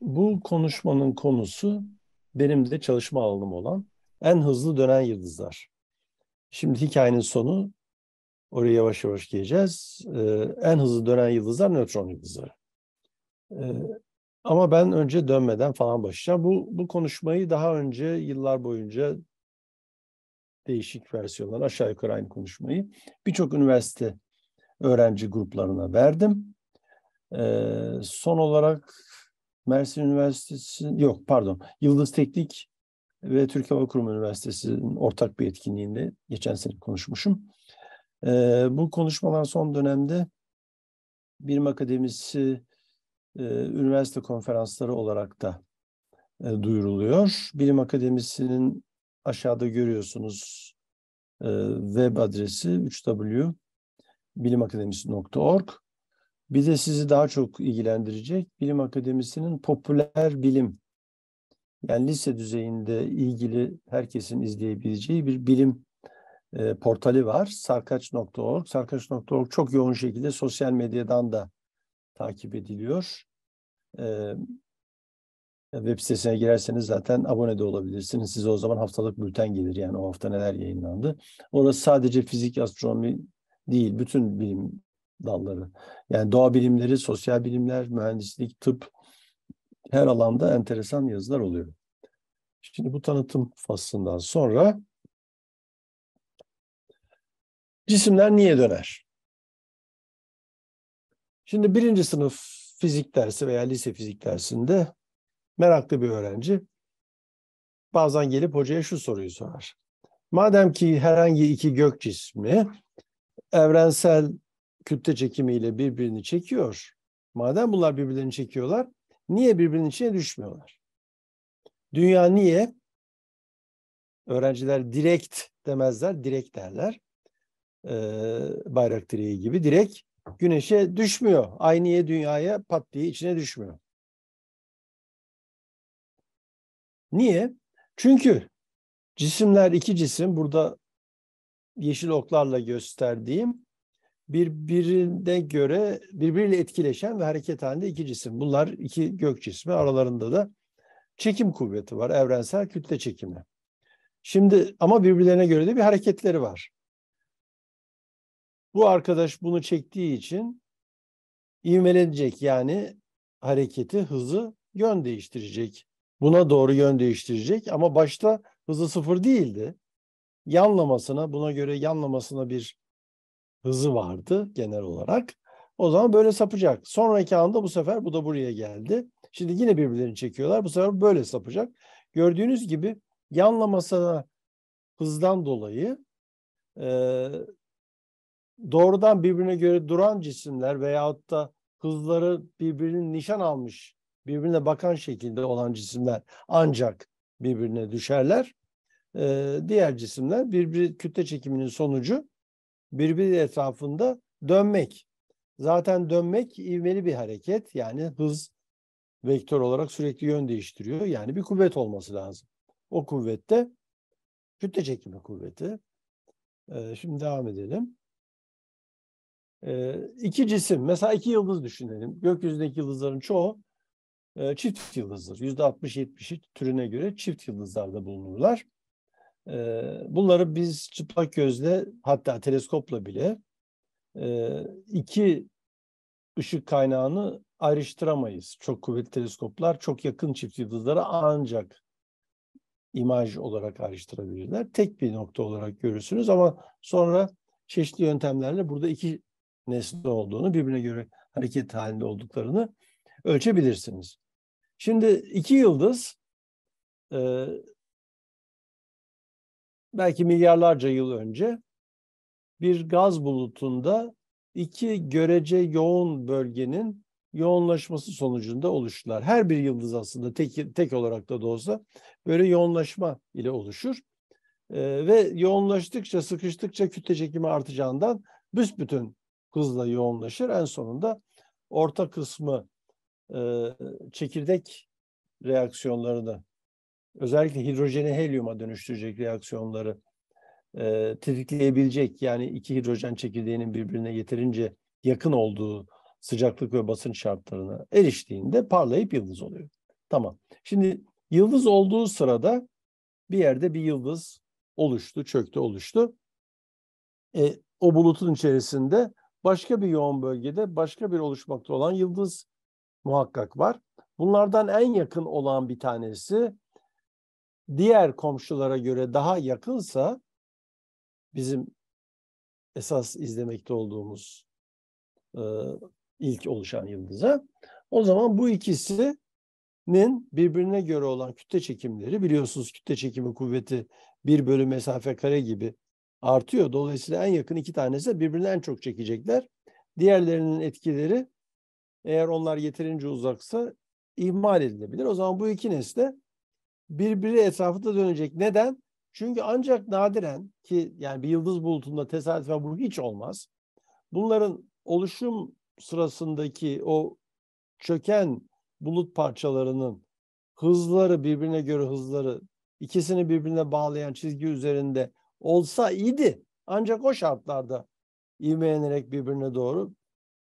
Bu konuşmanın konusu benim de çalışma alanım olan en hızlı dönen yıldızlar. Şimdi hikayenin sonu oraya yavaş yavaş geleceğiz. Ee, en hızlı dönen yıldızlar nötron yıldızları. Ee, ama ben önce dönmeden falan başlayacağım. Bu, bu konuşmayı daha önce yıllar boyunca değişik versiyonlar aşağı yukarı aynı konuşmayı birçok üniversite öğrenci gruplarına verdim. Ee, son olarak Mersin Üniversitesi yok pardon Yıldız Teknik ve Türk Hava Kurumu Üniversitesi'nin ortak bir etkinliğinde geçen sene konuşmuşum. E, bu konuşmalar son dönemde bilim akademisi e, üniversite konferansları olarak da e, duyuruluyor. Bilim Akademisi'nin aşağıda görüyorsunuz e, web adresi 3w bilimakademisi.org. Bir de sizi daha çok ilgilendirecek Bilim Akademisi'nin popüler bilim yani lise düzeyinde ilgili herkesin izleyebileceği bir bilim e, portali var. Sarkaç.org. Sarkaç.org çok yoğun şekilde sosyal medyadan da takip ediliyor. E, web sitesine girerseniz zaten abone de olabilirsiniz. Size o zaman haftalık bülten gelir. Yani o hafta neler yayınlandı. Orası sadece fizik, astronomi değil. Bütün bilim dalları. Yani doğa bilimleri, sosyal bilimler, mühendislik, tıp her alanda enteresan yazılar oluyor. Şimdi bu tanıtım faslından sonra cisimler niye döner? Şimdi birinci sınıf fizik dersi veya lise fizik dersinde meraklı bir öğrenci bazen gelip hocaya şu soruyu sorar. Madem ki herhangi iki gök cismi evrensel kütle çekimiyle birbirini çekiyor. Madem bunlar birbirlerini çekiyorlar, niye birbirinin içine düşmüyorlar? Dünya niye? Öğrenciler direkt demezler, direkt derler. Ee, bayrak direği gibi direkt güneşe düşmüyor. Aynıye dünyaya pat diye içine düşmüyor? Niye? Çünkü cisimler iki cisim burada yeşil oklarla gösterdiğim birbirine göre birbiriyle etkileşen ve hareket halinde iki cisim. Bunlar iki gök cismi aralarında da çekim kuvveti var. Evrensel kütle çekimi. Şimdi ama birbirlerine göre de bir hareketleri var. Bu arkadaş bunu çektiği için ivmelenecek yani hareketi, hızı yön değiştirecek. Buna doğru yön değiştirecek ama başta hızı sıfır değildi. Yanlamasına, buna göre yanlamasına bir hızı vardı genel olarak. O zaman böyle sapacak. Sonraki anda bu sefer bu da buraya geldi. Şimdi yine birbirlerini çekiyorlar. Bu sefer böyle sapacak. Gördüğünüz gibi yanlamasına hızdan dolayı e, doğrudan birbirine göre duran cisimler veyahut da hızları birbirinin nişan almış, birbirine bakan şekilde olan cisimler ancak birbirine düşerler. E, diğer cisimler birbiri kütle çekiminin sonucu birbiri etrafında dönmek. Zaten dönmek ivmeli bir hareket. Yani hız vektör olarak sürekli yön değiştiriyor. Yani bir kuvvet olması lazım. O kuvvette kütle çekimi kuvveti. Ee, şimdi devam edelim. Ee, iki cisim, mesela iki yıldız düşünelim. Gökyüzündeki yıldızların çoğu e, çift yıldızdır. Yüzde 60-70'i türüne göre çift yıldızlarda bulunurlar. Ee, bunları biz çıplak gözle hatta teleskopla bile e, iki ışık kaynağını ayrıştıramayız. Çok kuvvetli teleskoplar çok yakın çift yıldızlara ancak imaj olarak ayrıştırabilirler. Tek bir nokta olarak görürsünüz ama sonra çeşitli yöntemlerle burada iki nesne olduğunu, birbirine göre hareket halinde olduklarını ölçebilirsiniz. Şimdi iki yıldız e, belki milyarlarca yıl önce bir gaz bulutunda iki görece yoğun bölgenin yoğunlaşması sonucunda oluştular. Her bir yıldız aslında tek, tek olarak da da olsa böyle yoğunlaşma ile oluşur. Ee, ve yoğunlaştıkça, sıkıştıkça kütle çekimi artacağından büsbütün hızla yoğunlaşır. En sonunda orta kısmı e, çekirdek reaksiyonlarını özellikle hidrojeni helyuma dönüştürecek reaksiyonları e, tetikleyebilecek yani iki hidrojen çekirdeğinin birbirine yeterince yakın olduğu sıcaklık ve basınç şartlarına eriştiğinde parlayıp yıldız oluyor. Tamam. Şimdi yıldız olduğu sırada bir yerde bir yıldız oluştu, çöktü, oluştu. E, o bulutun içerisinde başka bir yoğun bölgede başka bir oluşmakta olan yıldız muhakkak var. Bunlardan en yakın olan bir tanesi diğer komşulara göre daha yakınsa bizim esas izlemekte olduğumuz e, ilk oluşan yıldıza o zaman bu ikisinin birbirine göre olan kütle çekimleri biliyorsunuz kütle çekimi kuvveti bir bölü mesafe kare gibi artıyor. Dolayısıyla en yakın iki tanesi birbirine en çok çekecekler. Diğerlerinin etkileri eğer onlar yeterince uzaksa ihmal edilebilir. O zaman bu iki nesne birbiri etrafında dönecek. Neden? Çünkü ancak nadiren ki yani bir yıldız bulutunda tesadüfen bu hiç olmaz. Bunların oluşum sırasındaki o çöken bulut parçalarının hızları birbirine göre hızları ikisini birbirine bağlayan çizgi üzerinde olsa idi. Ancak o şartlarda ivmelenerek birbirine doğru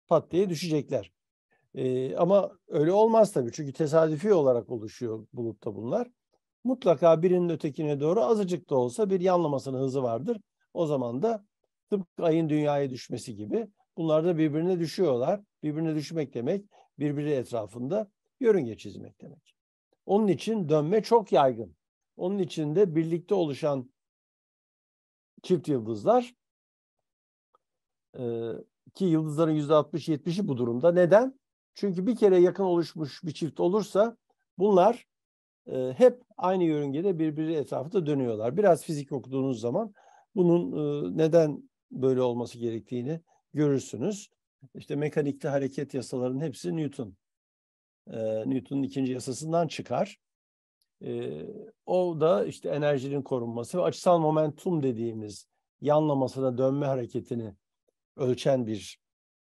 pat diye düşecekler. Ee, ama öyle olmaz tabii çünkü tesadüfi olarak oluşuyor bulutta bunlar mutlaka birinin ötekine doğru azıcık da olsa bir yanlamasının hızı vardır. O zaman da tıpkı ayın dünyaya düşmesi gibi bunlar da birbirine düşüyorlar. Birbirine düşmek demek birbiri etrafında yörünge çizmek demek. Onun için dönme çok yaygın. Onun için de birlikte oluşan çift yıldızlar ki yıldızların yüzde 60-70'i bu durumda. Neden? Çünkü bir kere yakın oluşmuş bir çift olursa bunlar e, hep aynı yörüngede birbiri etrafında dönüyorlar. Biraz fizik okuduğunuz zaman bunun e, neden böyle olması gerektiğini görürsünüz. İşte mekanikte hareket yasalarının hepsi Newton. E, Newton'un ikinci yasasından çıkar. E, o da işte enerjinin korunması ve açısal momentum dediğimiz yanlamasına dönme hareketini ölçen bir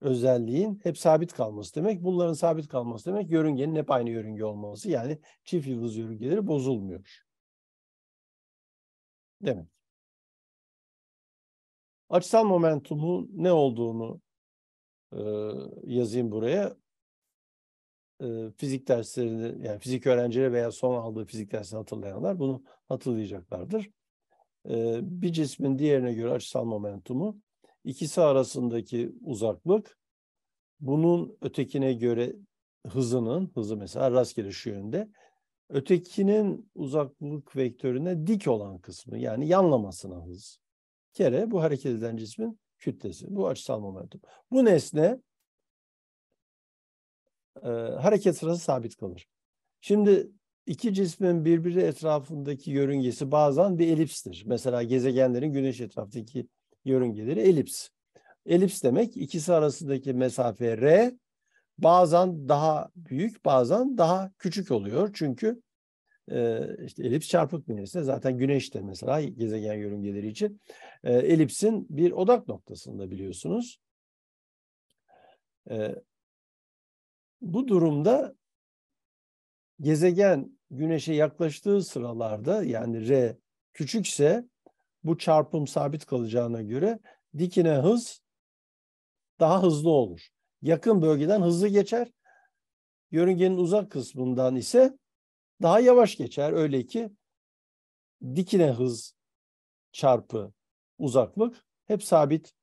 özelliğin hep sabit kalması demek. Bunların sabit kalması demek yörüngenin hep aynı yörünge olması. Yani çift yıldız yörüngeleri bozulmuyor. Demek. Açısal momentumu ne olduğunu e, yazayım buraya. E, fizik derslerini, yani fizik öğrencileri veya son aldığı fizik dersini hatırlayanlar bunu hatırlayacaklardır. E, bir cismin diğerine göre açısal momentumu İkisi arasındaki uzaklık bunun ötekine göre hızının, hızı mesela rastgele şu yönde, ötekinin uzaklık vektörüne dik olan kısmı yani yanlamasına hız kere bu hareket eden cismin kütlesi. Bu açısal momentum. Bu nesne e, hareket sırası sabit kalır. Şimdi iki cismin birbiri etrafındaki yörüngesi bazen bir elipstir. Mesela gezegenlerin güneş etrafındaki yörüngeleri elips. Elips demek ikisi arasındaki mesafe R bazen daha büyük bazen daha küçük oluyor. Çünkü e, işte elips çarpık bir Zaten güneş de mesela gezegen yörüngeleri için e, elipsin bir odak noktasında biliyorsunuz. E, bu durumda gezegen güneşe yaklaştığı sıralarda yani R küçükse bu çarpım sabit kalacağına göre dikine hız daha hızlı olur. Yakın bölgeden hızlı geçer. Yörüngenin uzak kısmından ise daha yavaş geçer. Öyle ki dikine hız çarpı uzaklık hep sabit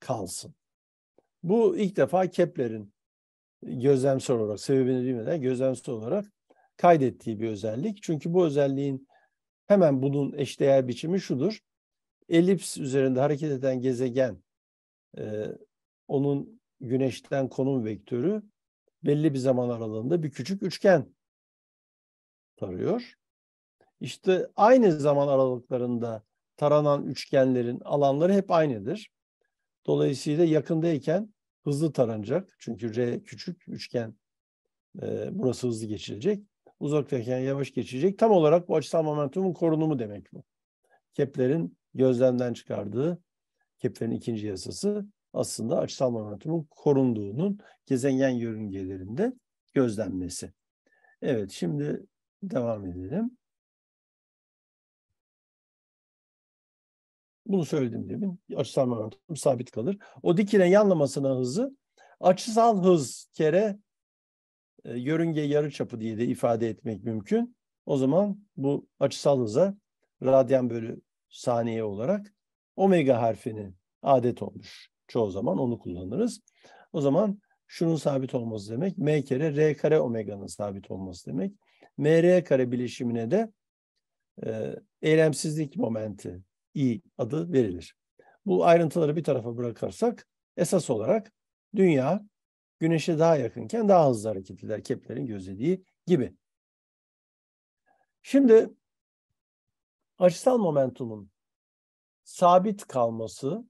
kalsın. Bu ilk defa Kepler'in gözlemsel olarak sebebini bilmeden gözlemsel olarak kaydettiği bir özellik. Çünkü bu özelliğin Hemen bunun eşdeğer biçimi şudur. Elips üzerinde hareket eden gezegen, e, onun güneşten konum vektörü belli bir zaman aralığında bir küçük üçgen tarıyor. İşte aynı zaman aralıklarında taranan üçgenlerin alanları hep aynıdır. Dolayısıyla yakındayken hızlı taranacak. Çünkü R küçük üçgen e, burası hızlı geçilecek uzaktayken yavaş geçecek. Tam olarak bu açısal momentumun korunumu demek bu. Kepler'in gözlemden çıkardığı Kepler'in ikinci yasası aslında açısal momentumun korunduğunun gezegen yörüngelerinde gözlenmesi. Evet şimdi devam edelim. Bunu söyledim demin. Açısal momentum sabit kalır. O dikilen yanlamasına hızı açısal hız kere e, yarı çapı diye de ifade etmek mümkün. O zaman bu açısal hıza radyan bölü saniye olarak omega harfinin adet olmuş. Çoğu zaman onu kullanırız. O zaman şunun sabit olması demek m kere r kare omega'nın sabit olması demek. mr kare bileşimine de e, eylemsizlik momenti i adı verilir. Bu ayrıntıları bir tarafa bırakarsak esas olarak dünya güneşe daha yakınken daha hızlı hareket eder Kepler'in gözlediği gibi. Şimdi açısal momentumun sabit kalması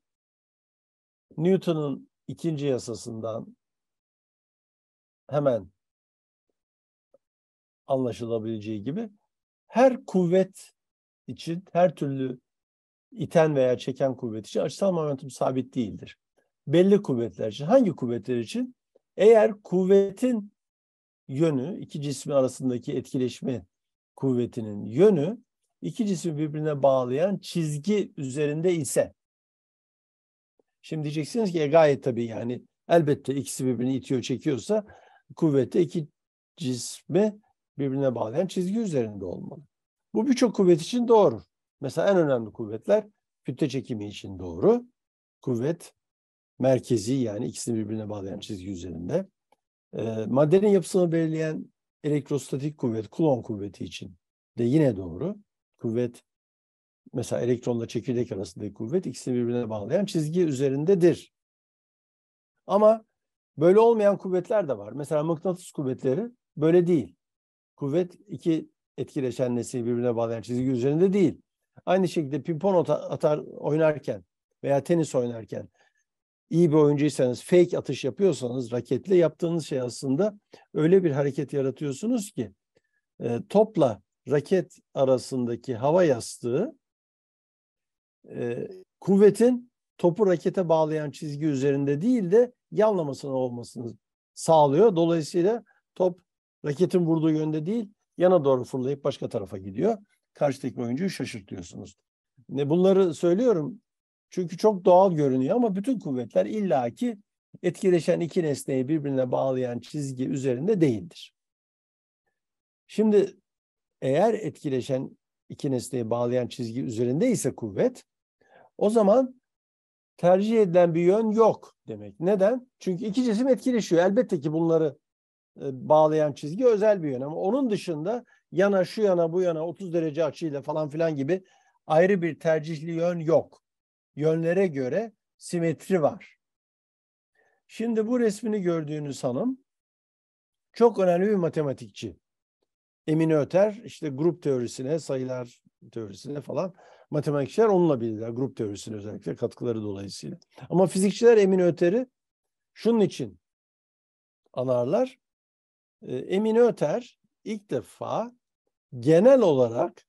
Newton'un ikinci yasasından hemen anlaşılabileceği gibi her kuvvet için her türlü iten veya çeken kuvvet için açısal momentum sabit değildir. Belli kuvvetler için hangi kuvvetler için? Eğer kuvvetin yönü, iki cismi arasındaki etkileşme kuvvetinin yönü iki cismi birbirine bağlayan çizgi üzerinde ise şimdi diyeceksiniz ki e, gayet tabii yani elbette ikisi birbirini itiyor çekiyorsa kuvvette iki cismi birbirine bağlayan çizgi üzerinde olmalı. Bu birçok kuvvet için doğru. Mesela en önemli kuvvetler kütle çekimi için doğru. Kuvvet merkezi yani ikisini birbirine bağlayan çizgi üzerinde. E, maddenin yapısını belirleyen elektrostatik kuvvet, kulon kuvveti için de yine doğru. Kuvvet mesela elektronla çekirdek arasındaki kuvvet ikisini birbirine bağlayan çizgi üzerindedir. Ama böyle olmayan kuvvetler de var. Mesela mıknatıs kuvvetleri böyle değil. Kuvvet iki etkileşen nesneyi birbirine bağlayan çizgi üzerinde değil. Aynı şekilde pimpon atar oynarken veya tenis oynarken iyi bir oyuncuysanız, fake atış yapıyorsanız raketle yaptığınız şey aslında öyle bir hareket yaratıyorsunuz ki e, topla raket arasındaki hava yastığı e, kuvvetin topu rakete bağlayan çizgi üzerinde değil de yanlamasına olmasını sağlıyor. Dolayısıyla top raketin vurduğu yönde değil yana doğru fırlayıp başka tarafa gidiyor. Karşıdaki oyuncuyu şaşırtıyorsunuz. Ne bunları söylüyorum çünkü çok doğal görünüyor ama bütün kuvvetler illaki etkileşen iki nesneyi birbirine bağlayan çizgi üzerinde değildir. Şimdi eğer etkileşen iki nesneyi bağlayan çizgi üzerinde ise kuvvet, o zaman tercih edilen bir yön yok demek. Neden? Çünkü iki cisim etkileşiyor. Elbette ki bunları e, bağlayan çizgi özel bir yön ama onun dışında yana şu yana bu yana 30 derece açıyla falan filan gibi ayrı bir tercihli yön yok yönlere göre simetri var. Şimdi bu resmini gördüğünüz hanım çok önemli bir matematikçi. Emin Öter işte grup teorisine, sayılar teorisine falan matematikçiler onunla bilirler. Grup teorisine özellikle katkıları dolayısıyla. Ama fizikçiler Emin Öter'i şunun için anarlar. Ee, Emin Öter ilk defa genel olarak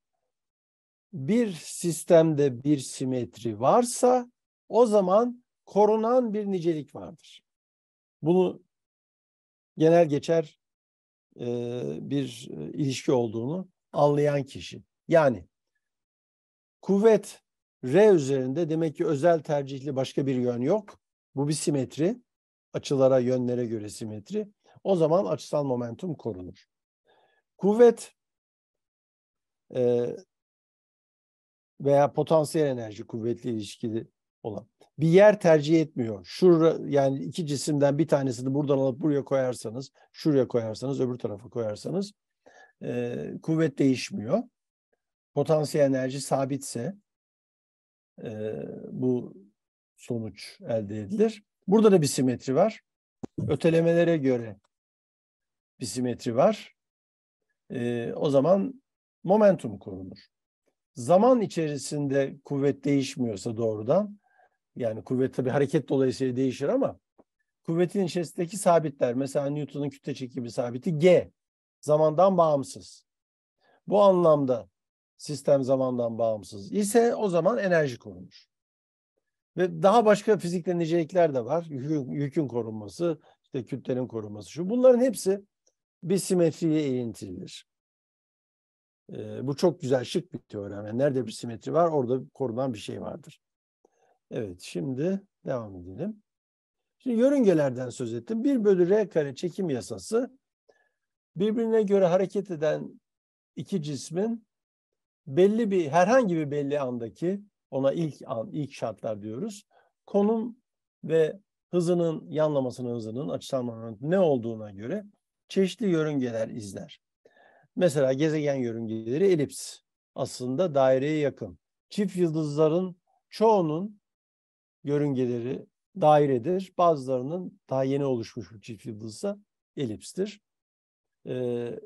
bir sistemde bir simetri varsa o zaman korunan bir nicelik vardır. Bunu genel geçer e, bir e, ilişki olduğunu anlayan kişi. Yani kuvvet R üzerinde demek ki özel tercihli başka bir yön yok. Bu bir simetri. Açılara, yönlere göre simetri. O zaman açısal momentum korunur. Kuvvet e, veya potansiyel enerji kuvvetli ilişkili olan. Bir yer tercih etmiyor. Şur, yani iki cisimden bir tanesini buradan alıp buraya koyarsanız, şuraya koyarsanız, öbür tarafa koyarsanız e, kuvvet değişmiyor. Potansiyel enerji sabitse e, bu sonuç elde edilir. Burada da bir simetri var. Ötelemelere göre bir simetri var. E, o zaman momentum korunur zaman içerisinde kuvvet değişmiyorsa doğrudan yani kuvvet tabii hareket dolayısıyla değişir ama kuvvetin içerisindeki sabitler mesela Newton'un kütle çekimi sabiti G zamandan bağımsız. Bu anlamda sistem zamandan bağımsız ise o zaman enerji korunur. Ve daha başka fizikte nicelikler de var. Yükün, yükün korunması, işte kütlenin korunması şu. Bunların hepsi bir simetriye eğintilidir bu çok güzel şık bir teorem. Yani nerede bir simetri var orada korunan bir şey vardır. Evet şimdi devam edelim. Şimdi yörüngelerden söz ettim. 1 bölü R kare çekim yasası birbirine göre hareket eden iki cismin belli bir herhangi bir belli andaki ona ilk an, ilk şartlar diyoruz. Konum ve hızının yanlamasının hızının açısalmanın ne olduğuna göre çeşitli yörüngeler izler. Mesela gezegen yörüngeleri elips. Aslında daireye yakın. Çift yıldızların çoğunun yörüngeleri dairedir. Bazılarının daha yeni oluşmuş bu çift yıldızsa elipstir. Ee,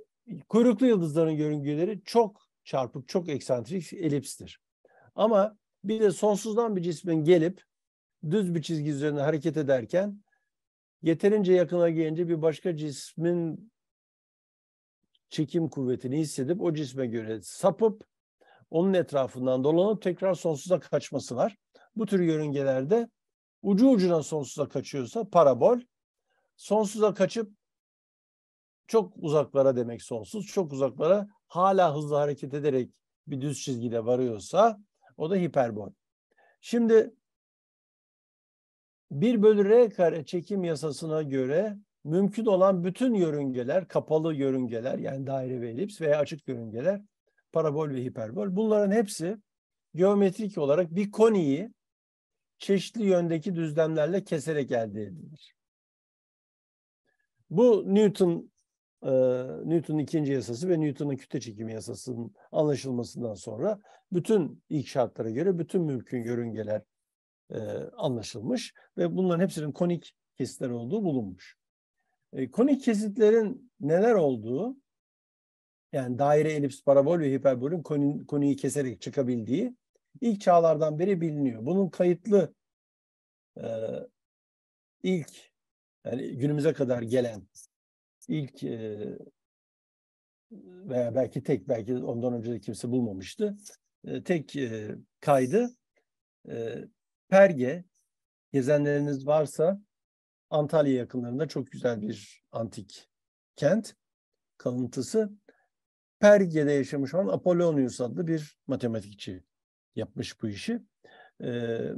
kuyruklu yıldızların yörüngeleri çok çarpık, çok eksantrik elipstir. Ama bir de sonsuzdan bir cismin gelip düz bir çizgi üzerinde hareket ederken yeterince yakına gelince bir başka cismin çekim kuvvetini hissedip o cisme göre sapıp onun etrafından dolanıp tekrar sonsuza kaçması var. Bu tür yörüngelerde ucu ucuna sonsuza kaçıyorsa parabol, sonsuza kaçıp çok uzaklara demek sonsuz, çok uzaklara hala hızlı hareket ederek bir düz çizgide varıyorsa o da hiperbol. Şimdi 1 bölü r kare çekim yasasına göre mümkün olan bütün yörüngeler, kapalı yörüngeler yani daire ve elips veya açık yörüngeler, parabol ve hiperbol bunların hepsi geometrik olarak bir koniyi çeşitli yöndeki düzlemlerle keserek elde edilir. Bu Newton e, Newton'un ikinci yasası ve Newton'un kütle çekimi yasasının anlaşılmasından sonra bütün ilk şartlara göre bütün mümkün yörüngeler e, anlaşılmış ve bunların hepsinin konik kesitler olduğu bulunmuş. E, konik kesitlerin neler olduğu, yani daire, elips, parabol ve hiperbolün koni, koniyi keserek çıkabildiği ilk çağlardan beri biliniyor. Bunun kayıtlı e, ilk yani günümüze kadar gelen ilk e, veya belki tek belki ondan önce de kimse bulmamıştı. E, tek e, kaydı e, perge gezenleriniz varsa Antalya yakınlarında çok güzel bir antik kent kalıntısı. Perge'de yaşamış olan Apollonius adlı bir matematikçi yapmış bu işi. Ee,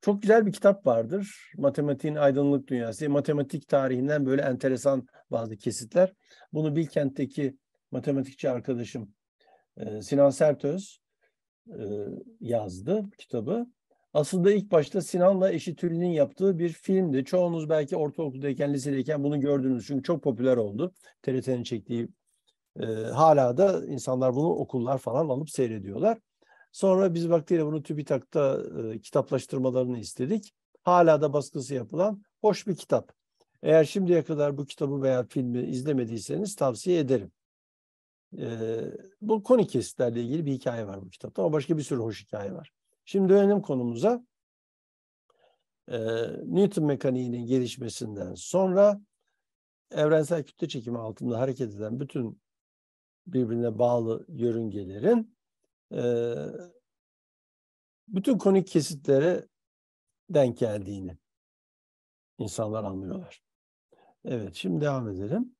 çok güzel bir kitap vardır. Matematiğin Aydınlık Dünyası. Matematik tarihinden böyle enteresan bazı kesitler. Bunu Bilkent'teki matematikçi arkadaşım e, Sinan Sertöz e, yazdı kitabı. Aslında ilk başta Sinan'la eşi Tülin'in yaptığı bir filmdi. Çoğunuz belki ortaokuldayken, lisedeyken bunu gördünüz. Çünkü çok popüler oldu. TRT'nin çektiği e, hala da insanlar bunu okullar falan alıp seyrediyorlar. Sonra biz vaktiyle bunu TÜBİTAK'ta e, kitaplaştırmalarını istedik. Hala da baskısı yapılan hoş bir kitap. Eğer şimdiye kadar bu kitabı veya filmi izlemediyseniz tavsiye ederim. E, bu konik kesitlerle ilgili bir hikaye var bu kitapta ama başka bir sürü hoş hikaye var. Şimdi dönelim konumuza. E, Newton mekaniğinin gelişmesinden sonra evrensel kütle çekimi altında hareket eden bütün birbirine bağlı yörüngelerin e, bütün konik kesitlere denk geldiğini insanlar anlıyorlar. Evet şimdi devam edelim.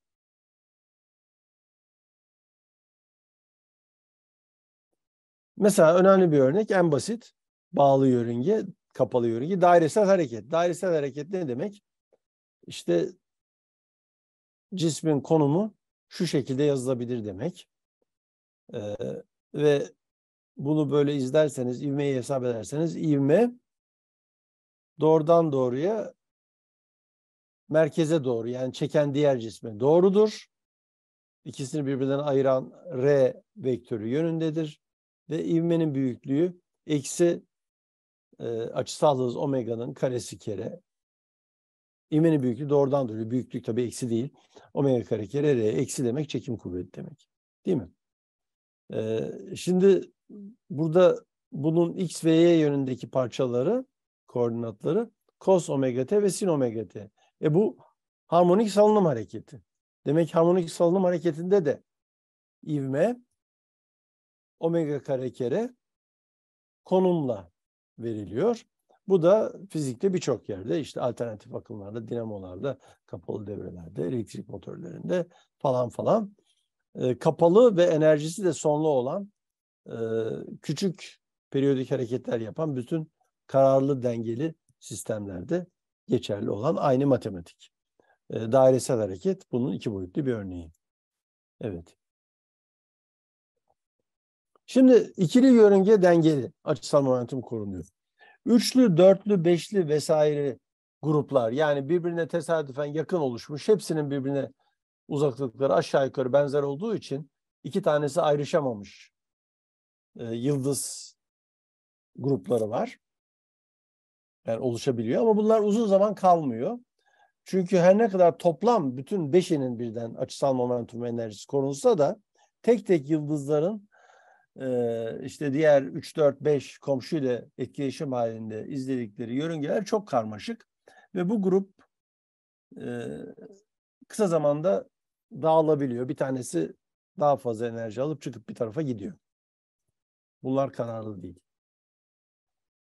Mesela önemli bir örnek en basit bağlı yörünge, kapalı yörünge dairesel hareket. Dairesel hareket ne demek? İşte cismin konumu şu şekilde yazılabilir demek. Ee, ve bunu böyle izlerseniz, ivmeyi hesap ederseniz ivme doğrudan doğruya merkeze doğru yani çeken diğer cisme doğrudur. İkisini birbirinden ayıran R vektörü yönündedir ve ivmenin büyüklüğü eksi e, açısal hız omega'nın karesi kere ivmenin büyüklüğü doğrudan dolayı büyüklük tabii eksi değil. Omega kare kere r eksi demek çekim kuvveti demek. Değil mi? E, şimdi burada bunun x ve y yönündeki parçaları koordinatları cos omega t ve sin omega t. E bu harmonik salınım hareketi. Demek harmonik salınım hareketinde de ivme omega kare kere konumla veriliyor. Bu da fizikte birçok yerde işte alternatif akımlarda, dinamolarda, kapalı devrelerde, elektrik motorlarında falan falan e, kapalı ve enerjisi de sonlu olan e, küçük periyodik hareketler yapan bütün kararlı dengeli sistemlerde geçerli olan aynı matematik. E, dairesel hareket bunun iki boyutlu bir örneği. Evet. Şimdi ikili yörünge dengeli açısal momentum korunuyor. Üçlü, dörtlü, beşli vesaire gruplar yani birbirine tesadüfen yakın oluşmuş hepsinin birbirine uzaklıkları aşağı yukarı benzer olduğu için iki tanesi ayrışamamış e, yıldız grupları var. Yani oluşabiliyor ama bunlar uzun zaman kalmıyor. Çünkü her ne kadar toplam bütün beşinin birden açısal momentum enerjisi korunsa da tek tek yıldızların işte diğer 3-4-5 komşuyla etkileşim halinde izledikleri yörüngeler çok karmaşık. Ve bu grup kısa zamanda dağılabiliyor. Bir tanesi daha fazla enerji alıp çıkıp bir tarafa gidiyor. Bunlar kararlı değil.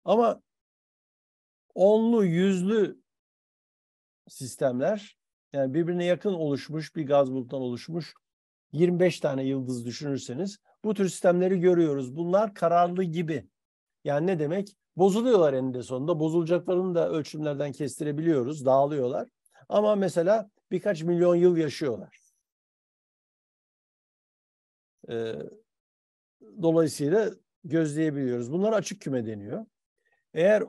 Ama onlu, yüzlü sistemler yani birbirine yakın oluşmuş bir gaz bulutundan oluşmuş 25 tane yıldız düşünürseniz bu tür sistemleri görüyoruz. Bunlar kararlı gibi. Yani ne demek? Bozuluyorlar eninde sonunda. Bozulacaklarını da ölçümlerden kestirebiliyoruz. Dağılıyorlar. Ama mesela birkaç milyon yıl yaşıyorlar. Ee, dolayısıyla gözleyebiliyoruz. Bunlar açık küme deniyor. Eğer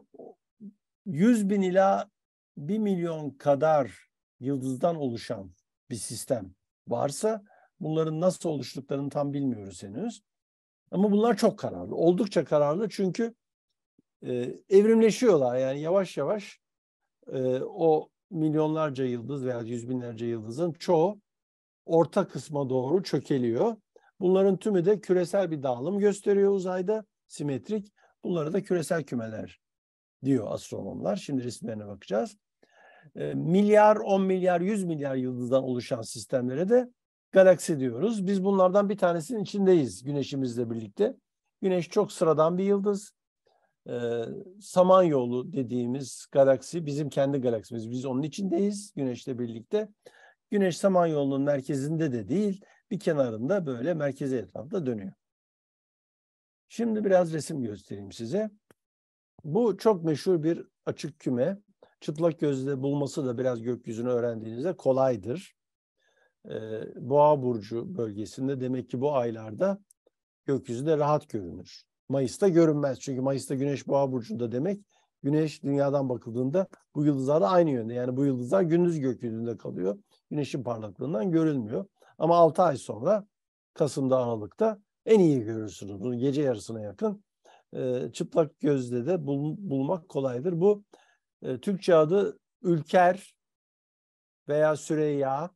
100 bin ila 1 milyon kadar yıldızdan oluşan bir sistem varsa Bunların nasıl oluştuklarını tam bilmiyoruz henüz. Ama bunlar çok kararlı. Oldukça kararlı çünkü e, evrimleşiyorlar. Yani yavaş yavaş e, o milyonlarca yıldız veya yüz binlerce yıldızın çoğu orta kısma doğru çökeliyor. Bunların tümü de küresel bir dağılım gösteriyor uzayda, simetrik. Bunlara da küresel kümeler diyor astronomlar. Şimdi resimlerine bakacağız. E, milyar, on milyar, yüz milyar yıldızdan oluşan sistemlere de galaksi diyoruz. Biz bunlardan bir tanesinin içindeyiz güneşimizle birlikte. Güneş çok sıradan bir yıldız. Ee, Samanyolu dediğimiz galaksi bizim kendi galaksimiz. Biz onun içindeyiz güneşle birlikte. Güneş Samanyolu'nun merkezinde de değil bir kenarında böyle merkeze etrafta dönüyor. Şimdi biraz resim göstereyim size. Bu çok meşhur bir açık küme. Çıplak gözle bulması da biraz gökyüzünü öğrendiğinizde kolaydır. Boğa burcu bölgesinde demek ki bu aylarda gökyüzü de rahat görünür. Mayıs'ta görünmez çünkü Mayıs'ta Güneş Boğa burcunda demek Güneş dünyadan bakıldığında bu yıldızlar da aynı yönde. Yani bu yıldızlar gündüz gökyüzünde kalıyor. Güneşin parlaklığından görülmüyor. Ama 6 ay sonra Kasım'da Aralık'ta en iyi görürsünüz. Bunu gece yarısına yakın e, çıplak gözle de bul, bulmak kolaydır. Bu e, Türkçe adı Ülker veya Süreyya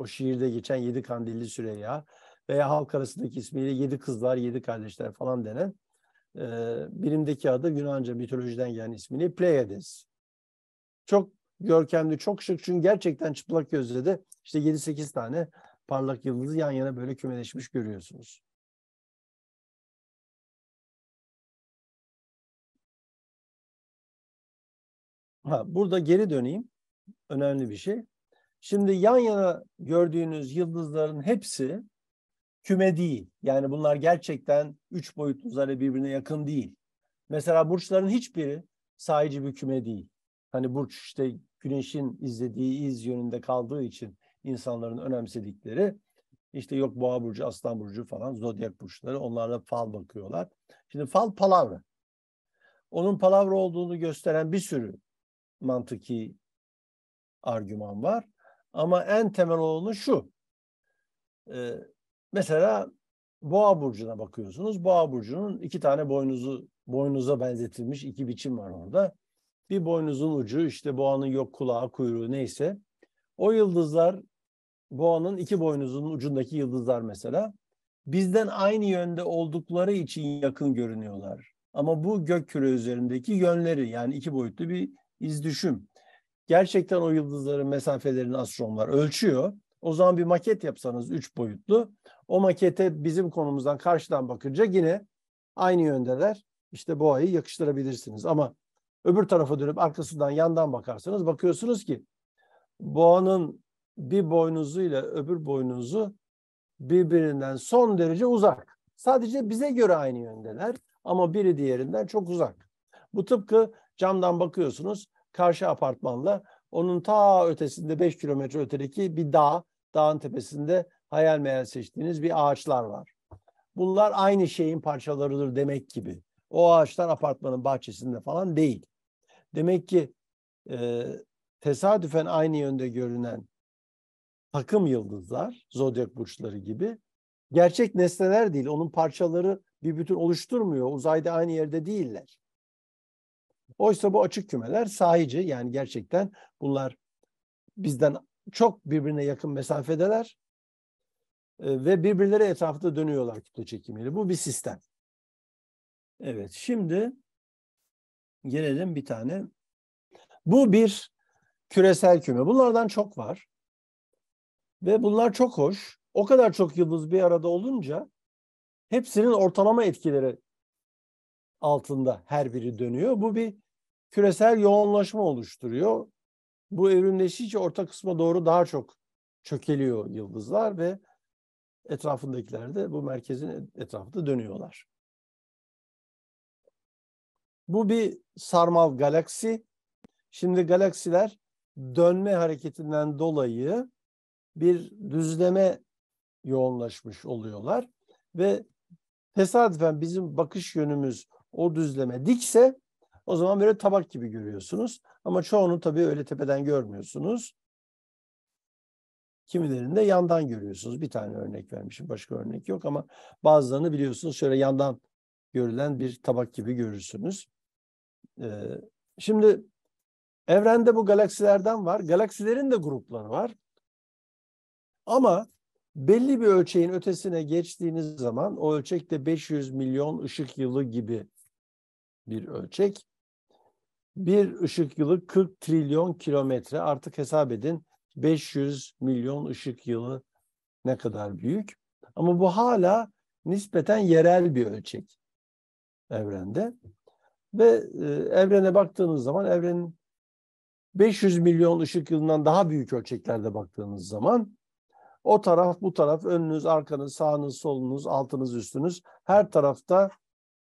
o şiirde geçen Yedi Kandilli Süreyya veya halk arasındaki ismiyle Yedi Kızlar, Yedi Kardeşler falan denen e, bilimdeki adı Yunanca mitolojiden gelen ismini Pleiades. Çok görkemli, çok şık çünkü gerçekten çıplak gözle de işte 7-8 tane parlak yıldızı yan yana böyle kümeleşmiş görüyorsunuz. Ha, burada geri döneyim. Önemli bir şey. Şimdi yan yana gördüğünüz yıldızların hepsi küme değil. Yani bunlar gerçekten üç boyutlu zare birbirine yakın değil. Mesela burçların hiçbiri sadece bir küme değil. Hani burç işte güneşin izlediği iz yönünde kaldığı için insanların önemsedikleri işte yok boğa burcu, aslan burcu falan zodyak burçları onlarla fal bakıyorlar. Şimdi fal palavra. Onun palavra olduğunu gösteren bir sürü mantıki argüman var. Ama en temel olanı şu. E, mesela Boğa burcuna bakıyorsunuz. Boğa burcunun iki tane boynuzu boynuza benzetilmiş iki biçim var orada. Bir boynuzun ucu işte boğanın yok kulağı, kuyruğu neyse. O yıldızlar boğanın iki boynuzunun ucundaki yıldızlar mesela bizden aynı yönde oldukları için yakın görünüyorlar. Ama bu gök küre üzerindeki yönleri yani iki boyutlu bir iz düşüm gerçekten o yıldızların mesafelerini astronomlar ölçüyor. O zaman bir maket yapsanız üç boyutlu. O makete bizim konumuzdan karşıdan bakınca yine aynı yöndeler. İşte boğayı yakıştırabilirsiniz. Ama öbür tarafa dönüp arkasından yandan bakarsanız bakıyorsunuz ki boğanın bir boynuzu ile öbür boynuzu birbirinden son derece uzak. Sadece bize göre aynı yöndeler ama biri diğerinden çok uzak. Bu tıpkı camdan bakıyorsunuz karşı apartmanla onun ta ötesinde 5 kilometre ötedeki bir dağ, dağın tepesinde hayal meyal seçtiğiniz bir ağaçlar var. Bunlar aynı şeyin parçalarıdır demek gibi. O ağaçlar apartmanın bahçesinde falan değil. Demek ki e, tesadüfen aynı yönde görünen takım yıldızlar, zodyak burçları gibi gerçek nesneler değil. Onun parçaları bir bütün oluşturmuyor. Uzayda aynı yerde değiller. Oysa bu açık kümeler sahici yani gerçekten bunlar bizden çok birbirine yakın mesafedeler e, ve birbirleri etrafında dönüyorlar kütle çekimiyle. Bu bir sistem. Evet şimdi gelelim bir tane. Bu bir küresel küme. Bunlardan çok var. Ve bunlar çok hoş. O kadar çok yıldız bir arada olunca hepsinin ortalama etkileri altında her biri dönüyor. Bu bir küresel yoğunlaşma oluşturuyor. Bu evrimleşince orta kısma doğru daha çok çökeliyor yıldızlar ve etrafındakiler de bu merkezin etrafında dönüyorlar. Bu bir sarmal galaksi. Şimdi galaksiler dönme hareketinden dolayı bir düzleme yoğunlaşmış oluyorlar ve tesadüfen bizim bakış yönümüz o düzleme dikse o zaman böyle tabak gibi görüyorsunuz. Ama çoğunu tabii öyle tepeden görmüyorsunuz. Kimilerini de yandan görüyorsunuz. Bir tane örnek vermişim. Başka örnek yok ama bazılarını biliyorsunuz şöyle yandan görülen bir tabak gibi görürsünüz. Ee, şimdi evrende bu galaksilerden var. Galaksilerin de grupları var. Ama belli bir ölçeğin ötesine geçtiğiniz zaman o ölçek de 500 milyon ışık yılı gibi bir ölçek. Bir ışık yılı 40 trilyon kilometre artık hesap edin 500 milyon ışık yılı ne kadar büyük. Ama bu hala nispeten yerel bir ölçek evrende. Ve e, evrene baktığınız zaman evrenin 500 milyon ışık yılından daha büyük ölçeklerde baktığınız zaman o taraf bu taraf önünüz arkanız sağınız solunuz altınız üstünüz her tarafta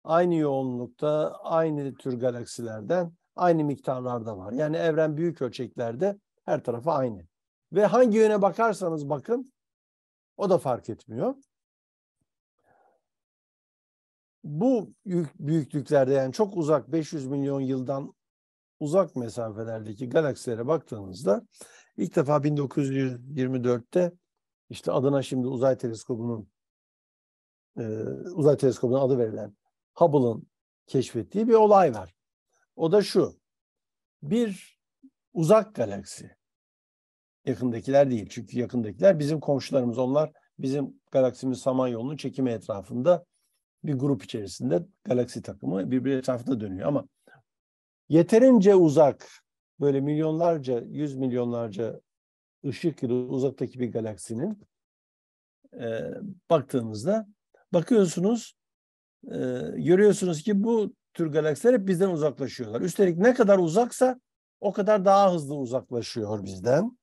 aynı yoğunlukta aynı tür galaksilerden aynı miktarlarda var. Yani evren büyük ölçeklerde her tarafı aynı. Ve hangi yöne bakarsanız bakın o da fark etmiyor. Bu büyüklüklerde yani çok uzak 500 milyon yıldan uzak mesafelerdeki galaksilere baktığınızda ilk defa 1924'te işte adına şimdi uzay teleskobunun e, uzay teleskobuna adı verilen Hubble'ın keşfettiği bir olay var. O da şu. Bir uzak galaksi. Yakındakiler değil. Çünkü yakındakiler bizim komşularımız. Onlar bizim galaksimiz Samanyolu'nun çekimi etrafında bir grup içerisinde galaksi takımı birbiri etrafında dönüyor ama yeterince uzak böyle milyonlarca, yüz milyonlarca ışık yılı uzaktaki bir galaksinin e, baktığınızda bakıyorsunuz e, görüyorsunuz ki bu tür galaksiler hep bizden uzaklaşıyorlar. Üstelik ne kadar uzaksa o kadar daha hızlı uzaklaşıyor bizden.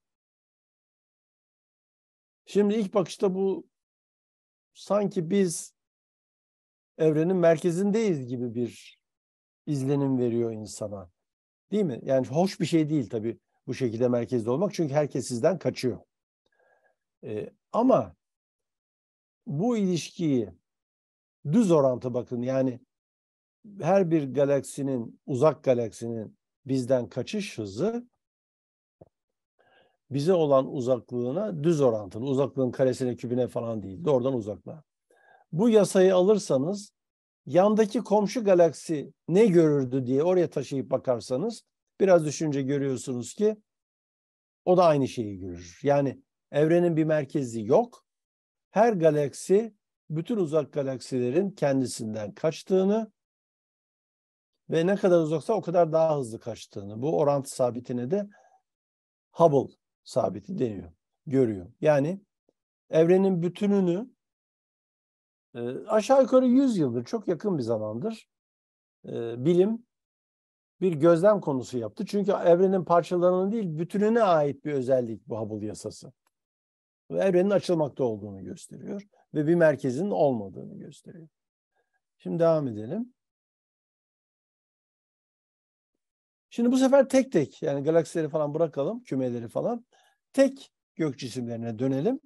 Şimdi ilk bakışta bu sanki biz evrenin merkezindeyiz gibi bir izlenim veriyor insana. Değil mi? Yani hoş bir şey değil tabii bu şekilde merkezde olmak. Çünkü herkes sizden kaçıyor. Ee, ama bu ilişkiyi düz orantı bakın yani her bir galaksinin, uzak galaksinin bizden kaçış hızı bize olan uzaklığına düz orantılı. Uzaklığın karesine, kübüne falan değil. Doğrudan uzaklığa. Bu yasayı alırsanız yandaki komşu galaksi ne görürdü diye oraya taşıyıp bakarsanız biraz düşünce görüyorsunuz ki o da aynı şeyi görür. Yani evrenin bir merkezi yok. Her galaksi bütün uzak galaksilerin kendisinden kaçtığını ve ne kadar uzaksa o kadar daha hızlı kaçtığını. Bu orantı sabitine de Hubble sabiti deniyor, görüyor. Yani evrenin bütününü e, aşağı yukarı 100 yıldır, çok yakın bir zamandır e, bilim bir gözlem konusu yaptı. Çünkü evrenin parçalarının değil, bütününe ait bir özellik bu Hubble yasası. Ve evrenin açılmakta olduğunu gösteriyor ve bir merkezin olmadığını gösteriyor. Şimdi devam edelim. Şimdi bu sefer tek tek yani galaksileri falan bırakalım, kümeleri falan. Tek gök cisimlerine dönelim.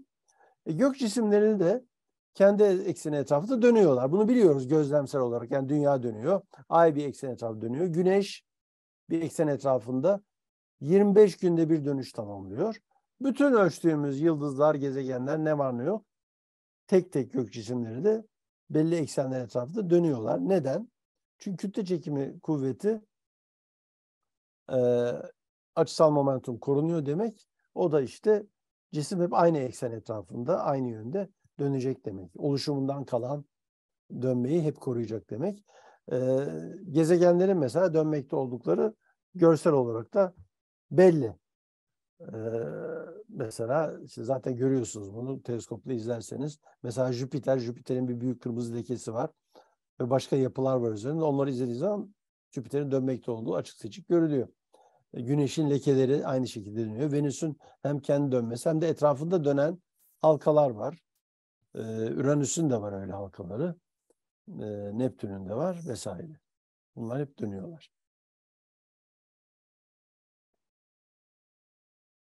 E, gök cisimlerini de kendi ekseni etrafında dönüyorlar. Bunu biliyoruz gözlemsel olarak. Yani dünya dönüyor. Ay bir eksen etrafı dönüyor. Güneş bir eksen etrafında 25 günde bir dönüş tamamlıyor. Bütün ölçtüğümüz yıldızlar, gezegenler ne var ne yok? Tek tek gök cisimleri de belli eksenler etrafında dönüyorlar. Neden? Çünkü kütle çekimi kuvveti e, açısal momentum korunuyor demek. O da işte cisim hep aynı eksen etrafında aynı yönde dönecek demek. Oluşumundan kalan dönmeyi hep koruyacak demek. E, gezegenlerin mesela dönmekte oldukları görsel olarak da belli. E, mesela işte zaten görüyorsunuz bunu teleskopla izlerseniz. Mesela Jüpiter, Jüpiter'in bir büyük kırmızı lekesi var ve başka yapılar var üzerinde. Onları izlediğiniz zaman Jüpiter'in dönmekte olduğu açık seçik görülüyor. Güneşin lekeleri aynı şekilde dönüyor. Venüs'ün hem kendi dönmesi hem de etrafında dönen halkalar var. Ee, Uranüs'ün de var öyle halkaları. Ee, Neptün'ün de var vesaire. Bunlar hep dönüyorlar.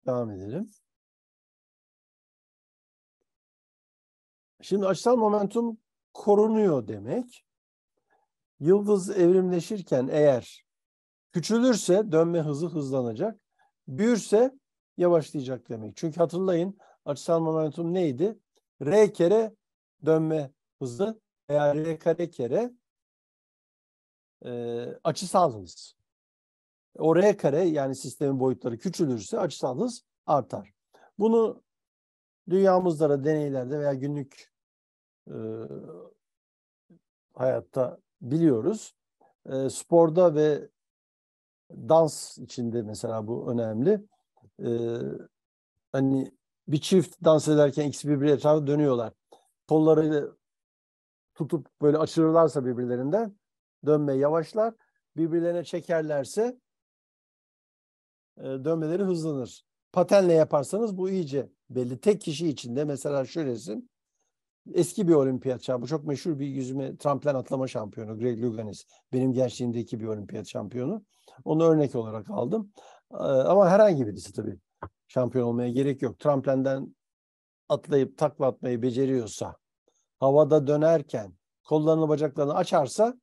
Devam edelim. Şimdi açısal momentum korunuyor demek. Yıldız evrimleşirken eğer Küçülürse dönme hızı hızlanacak. Büyürse yavaşlayacak demek. Çünkü hatırlayın açısal momentum neydi? R kere dönme hızı veya R kare kere e, açısal hız. O R kare yani sistemin boyutları küçülürse açısal hız artar. Bunu dünyamızda da deneylerde veya günlük e, hayatta biliyoruz. E, sporda ve dans içinde mesela bu önemli. Ee, hani bir çift dans ederken ikisi birbirine etrafı dönüyorlar. Kolları tutup böyle açılırlarsa birbirlerinden dönme yavaşlar. Birbirlerine çekerlerse e, dönmeleri hızlanır. Patenle yaparsanız bu iyice belli. Tek kişi içinde mesela şu resim eski bir olimpiyatçı. Bu çok meşhur bir yüzme tramplen atlama şampiyonu Greg Louganis. Benim gençliğimdeki bir olimpiyat şampiyonu. Onu örnek olarak aldım. Ee, ama herhangi birisi tabii şampiyon olmaya gerek yok. Tramplenden atlayıp takla atmayı beceriyorsa, havada dönerken kollarını bacaklarını açarsa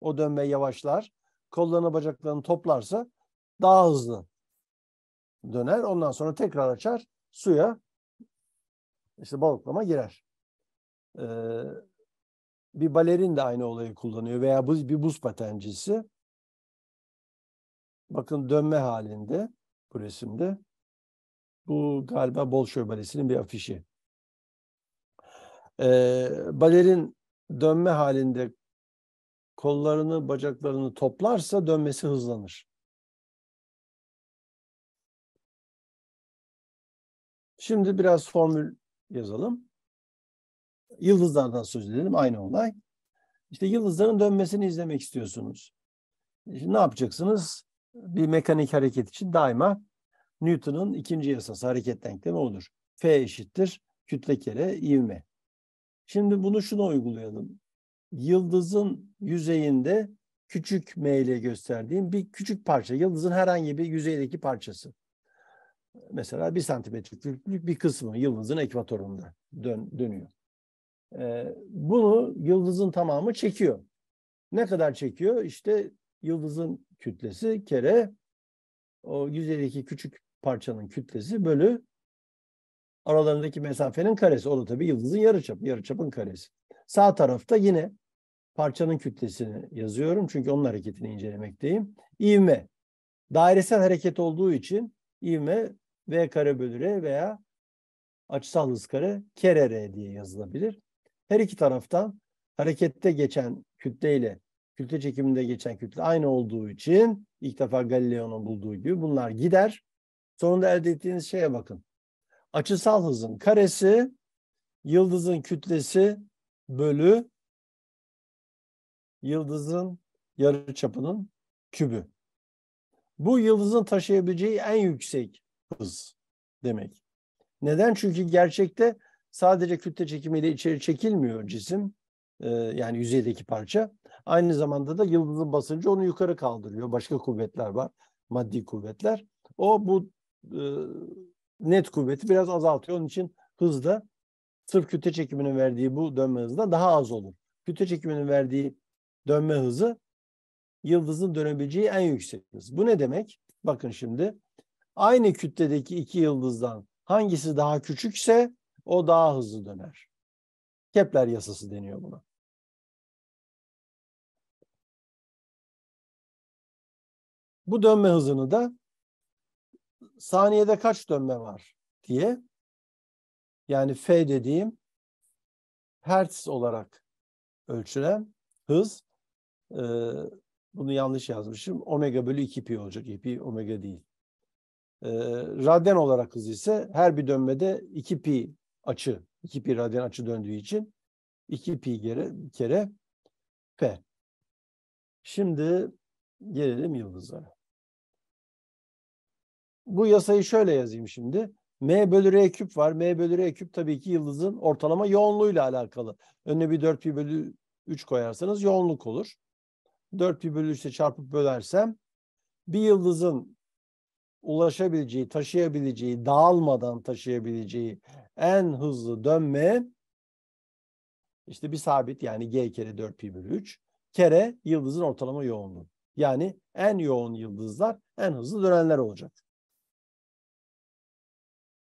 o dönme yavaşlar. Kollarını bacaklarını toplarsa daha hızlı döner. Ondan sonra tekrar açar suya işte balıklama girer. Ee, bir balerin de aynı olayı kullanıyor veya buz, bir buz patencisi. Bakın dönme halinde bu resimde. Bu galiba Bolşoy Balesi'nin bir afişi. Ee, balerin dönme halinde kollarını, bacaklarını toplarsa dönmesi hızlanır. Şimdi biraz formül yazalım yıldızlardan söz edelim aynı olay. İşte yıldızların dönmesini izlemek istiyorsunuz. E şimdi ne yapacaksınız? Bir mekanik hareket için daima Newton'un ikinci yasası hareket denklemi olur. F eşittir kütle kere ivme. Şimdi bunu şuna uygulayalım. Yıldızın yüzeyinde küçük m ile gösterdiğim bir küçük parça. Yıldızın herhangi bir yüzeydeki parçası. Mesela bir santimetre küçüklük bir kısmı yıldızın ekvatorunda dön, dönüyor. Ee, bunu yıldızın tamamı çekiyor. Ne kadar çekiyor? İşte yıldızın kütlesi kere o yüzeydeki küçük parçanın kütlesi bölü aralarındaki mesafenin karesi. O da tabii yıldızın yarıçapı, yarıçapın karesi. Sağ tarafta yine parçanın kütlesini yazıyorum çünkü onun hareketini incelemekteyim. İvme. Dairesel hareket olduğu için ivme v kare bölü r veya açısal hız kare kere r diye yazılabilir. Her iki taraftan harekette geçen kütleyle kütle çekiminde geçen kütle aynı olduğu için ilk defa Galileo'nun bulduğu gibi bunlar gider. Sonunda elde ettiğiniz şeye bakın. Açısal hızın karesi yıldızın kütlesi bölü yıldızın yarıçapının kübü. Bu yıldızın taşıyabileceği en yüksek hız demek. Neden? Çünkü gerçekte sadece kütle çekimiyle içeri çekilmiyor cisim e, yani yüzeydeki parça. Aynı zamanda da yıldızın basıncı onu yukarı kaldırıyor. Başka kuvvetler var. Maddi kuvvetler. O bu e, net kuvveti biraz azaltıyor. Onun için hız da sırf kütle çekiminin verdiği bu dönme hızından daha az olur. Kütle çekiminin verdiği dönme hızı yıldızın dönebileceği en yüksek hız. Bu ne demek? Bakın şimdi aynı kütledeki iki yıldızdan hangisi daha küçükse o daha hızlı döner. Kepler yasası deniyor buna. Bu dönme hızını da saniyede kaç dönme var diye yani F dediğim hertz olarak ölçülen hız e, bunu yanlış yazmışım. Omega bölü 2 pi olacak. pi omega değil. E, radyan olarak hız ise her bir dönmede 2 pi açı. 2 pi radyan açı döndüğü için 2 pi kere, kere p. Şimdi gelelim yıldızlara. Bu yasayı şöyle yazayım şimdi. M bölü R küp var. M bölü R küp tabii ki yıldızın ortalama yoğunluğuyla alakalı. Önüne bir 4 pi bölü 3 koyarsanız yoğunluk olur. 4 pi bölü 3'te çarpıp bölersem bir yıldızın ulaşabileceği, taşıyabileceği, dağılmadan taşıyabileceği en hızlı dönme işte bir sabit yani G kere 4 pi bölü 3 kere yıldızın ortalama yoğunluğu. Yani en yoğun yıldızlar en hızlı dönenler olacak.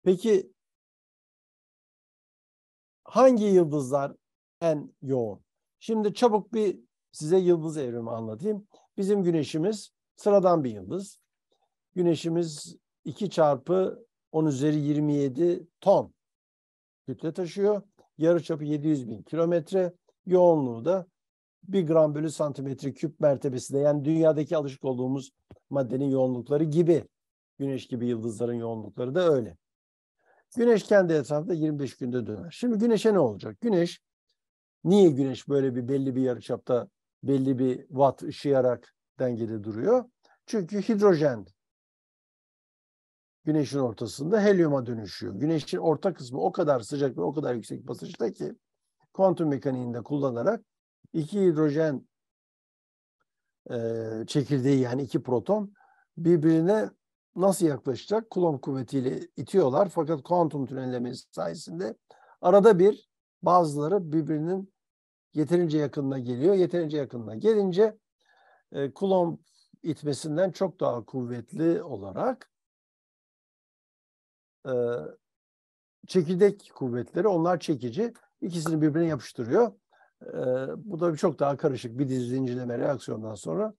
Peki hangi yıldızlar en yoğun? Şimdi çabuk bir size yıldız evrimi anlatayım. Bizim güneşimiz sıradan bir yıldız. Güneşimiz 2 çarpı 10 üzeri 27 ton kütle taşıyor. Yarıçapı 700 bin kilometre. Yoğunluğu da 1 gram bölü santimetre küp mertebesinde yani dünyadaki alışık olduğumuz maddenin yoğunlukları gibi. Güneş gibi yıldızların yoğunlukları da öyle. Güneş kendi etrafında 25 günde döner. Şimdi güneşe ne olacak? Güneş niye güneş böyle bir belli bir yarıçapta belli bir watt ışıyarak dengede duruyor? Çünkü hidrojen güneşin ortasında helyuma dönüşüyor. Güneşin orta kısmı o kadar sıcak ve o kadar yüksek basınçta ki kuantum mekaniğinde kullanarak iki hidrojen e, çekirdeği yani iki proton birbirine nasıl yaklaşacak? Coulomb kuvvetiyle itiyorlar. Fakat kuantum tünellemesi sayesinde arada bir bazıları birbirinin yeterince yakınına geliyor. Yeterince yakınına gelince e, Coulomb itmesinden çok daha kuvvetli olarak e, çekirdek kuvvetleri onlar çekici. İkisini birbirine yapıştırıyor. E, bu da çok daha karışık bir dizi zincirleme reaksiyondan sonra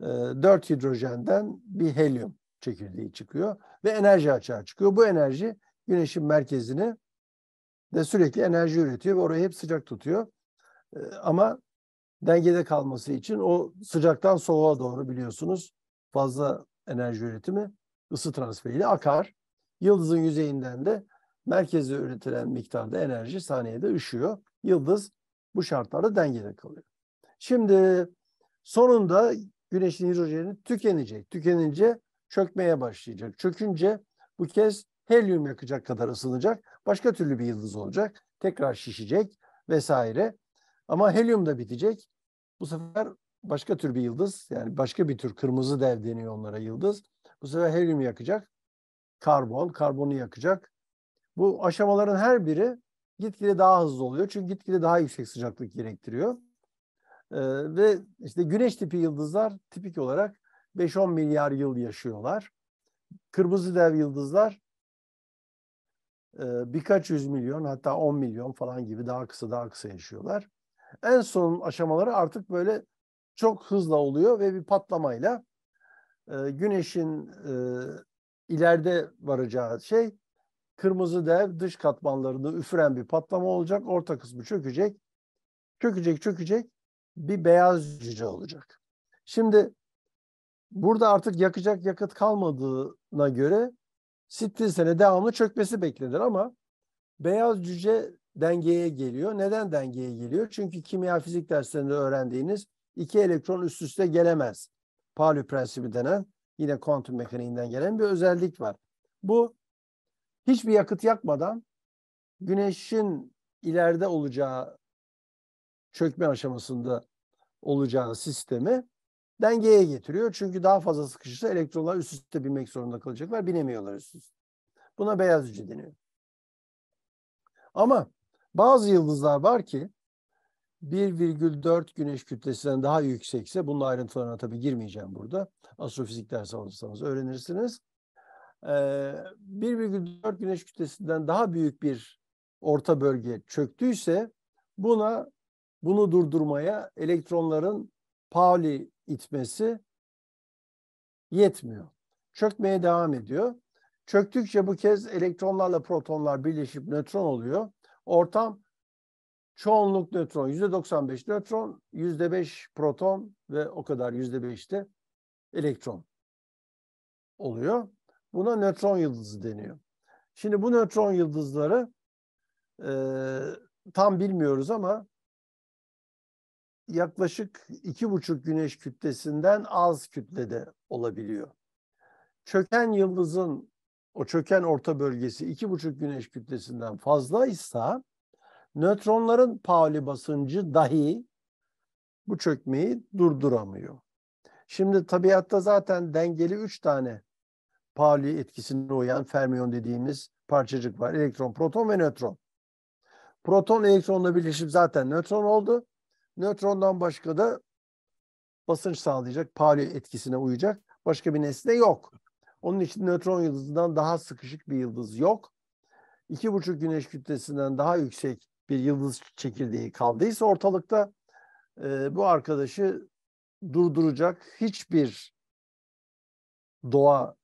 e, 4 hidrojenden bir helyum çekirdeği çıkıyor ve enerji açığa çıkıyor. Bu enerji güneşin merkezini de sürekli enerji üretiyor ve orayı hep sıcak tutuyor. E, ama dengede kalması için o sıcaktan soğuğa doğru biliyorsunuz fazla enerji üretimi ısı transferiyle akar. Yıldızın yüzeyinden de merkezde üretilen miktarda enerji saniyede üşüyor. Yıldız bu şartlarda dengede kalıyor. Şimdi sonunda güneşin hidrojeni tükenecek. Tükenince çökmeye başlayacak. Çökünce bu kez helyum yakacak kadar ısınacak. Başka türlü bir yıldız olacak. Tekrar şişecek vesaire. Ama helyum da bitecek. Bu sefer başka tür bir yıldız yani başka bir tür kırmızı dev deniyor onlara yıldız. Bu sefer helyum yakacak karbon, karbonu yakacak. Bu aşamaların her biri gitgide daha hızlı oluyor. Çünkü gitgide daha yüksek sıcaklık gerektiriyor. Ee, ve işte güneş tipi yıldızlar tipik olarak 5-10 milyar yıl yaşıyorlar. Kırmızı dev yıldızlar e, birkaç yüz milyon hatta 10 milyon falan gibi daha kısa daha kısa yaşıyorlar. En son aşamaları artık böyle çok hızla oluyor ve bir patlamayla e, güneşin e, ileride varacağı şey kırmızı dev dış katmanlarında üfüren bir patlama olacak. Orta kısmı çökecek. Çökecek, çökecek. Bir beyaz cüce olacak. Şimdi burada artık yakacak yakıt kalmadığına göre sittin sene devamlı çökmesi beklenir ama beyaz cüce dengeye geliyor. Neden dengeye geliyor? Çünkü kimya fizik derslerinde öğrendiğiniz iki elektron üst üste gelemez. Pauli prensibi denen yine kuantum mekaniğinden gelen bir özellik var. Bu hiçbir yakıt yakmadan güneşin ileride olacağı çökme aşamasında olacağı sistemi dengeye getiriyor. Çünkü daha fazla sıkışırsa elektronlar üst üste binmek zorunda kalacaklar. Binemiyorlar üst üste. Buna beyaz hücre deniyor. Ama bazı yıldızlar var ki 1,4 güneş kütlesinden daha yüksekse bunun ayrıntılarına tabii girmeyeceğim burada. Astrofizik dersi alırsanız öğrenirsiniz. 1,4 ee, güneş kütlesinden daha büyük bir orta bölge çöktüyse buna bunu durdurmaya elektronların Pauli itmesi yetmiyor. Çökmeye devam ediyor. Çöktükçe bu kez elektronlarla protonlar birleşip nötron oluyor. Ortam Çoğunluk nötron, %95 nötron, %5 proton ve o kadar %5'te elektron oluyor. Buna nötron yıldızı deniyor. Şimdi bu nötron yıldızları e, tam bilmiyoruz ama yaklaşık iki buçuk güneş kütlesinden az kütlede olabiliyor. Çöken yıldızın o çöken orta bölgesi iki buçuk güneş kütlesinden fazlaysa Nötronların Pauli basıncı dahi bu çökmeyi durduramıyor. Şimdi tabiatta zaten dengeli üç tane Pauli etkisine uyan fermiyon dediğimiz parçacık var. Elektron, proton ve nötron. Proton elektronla birleşip zaten nötron oldu. Nötrondan başka da basınç sağlayacak, Pauli etkisine uyacak başka bir nesne yok. Onun için nötron yıldızından daha sıkışık bir yıldız yok. İki buçuk güneş kütlesinden daha yüksek bir yıldız çekirdeği kaldıysa ortalıkta e, bu arkadaşı durduracak hiçbir doğa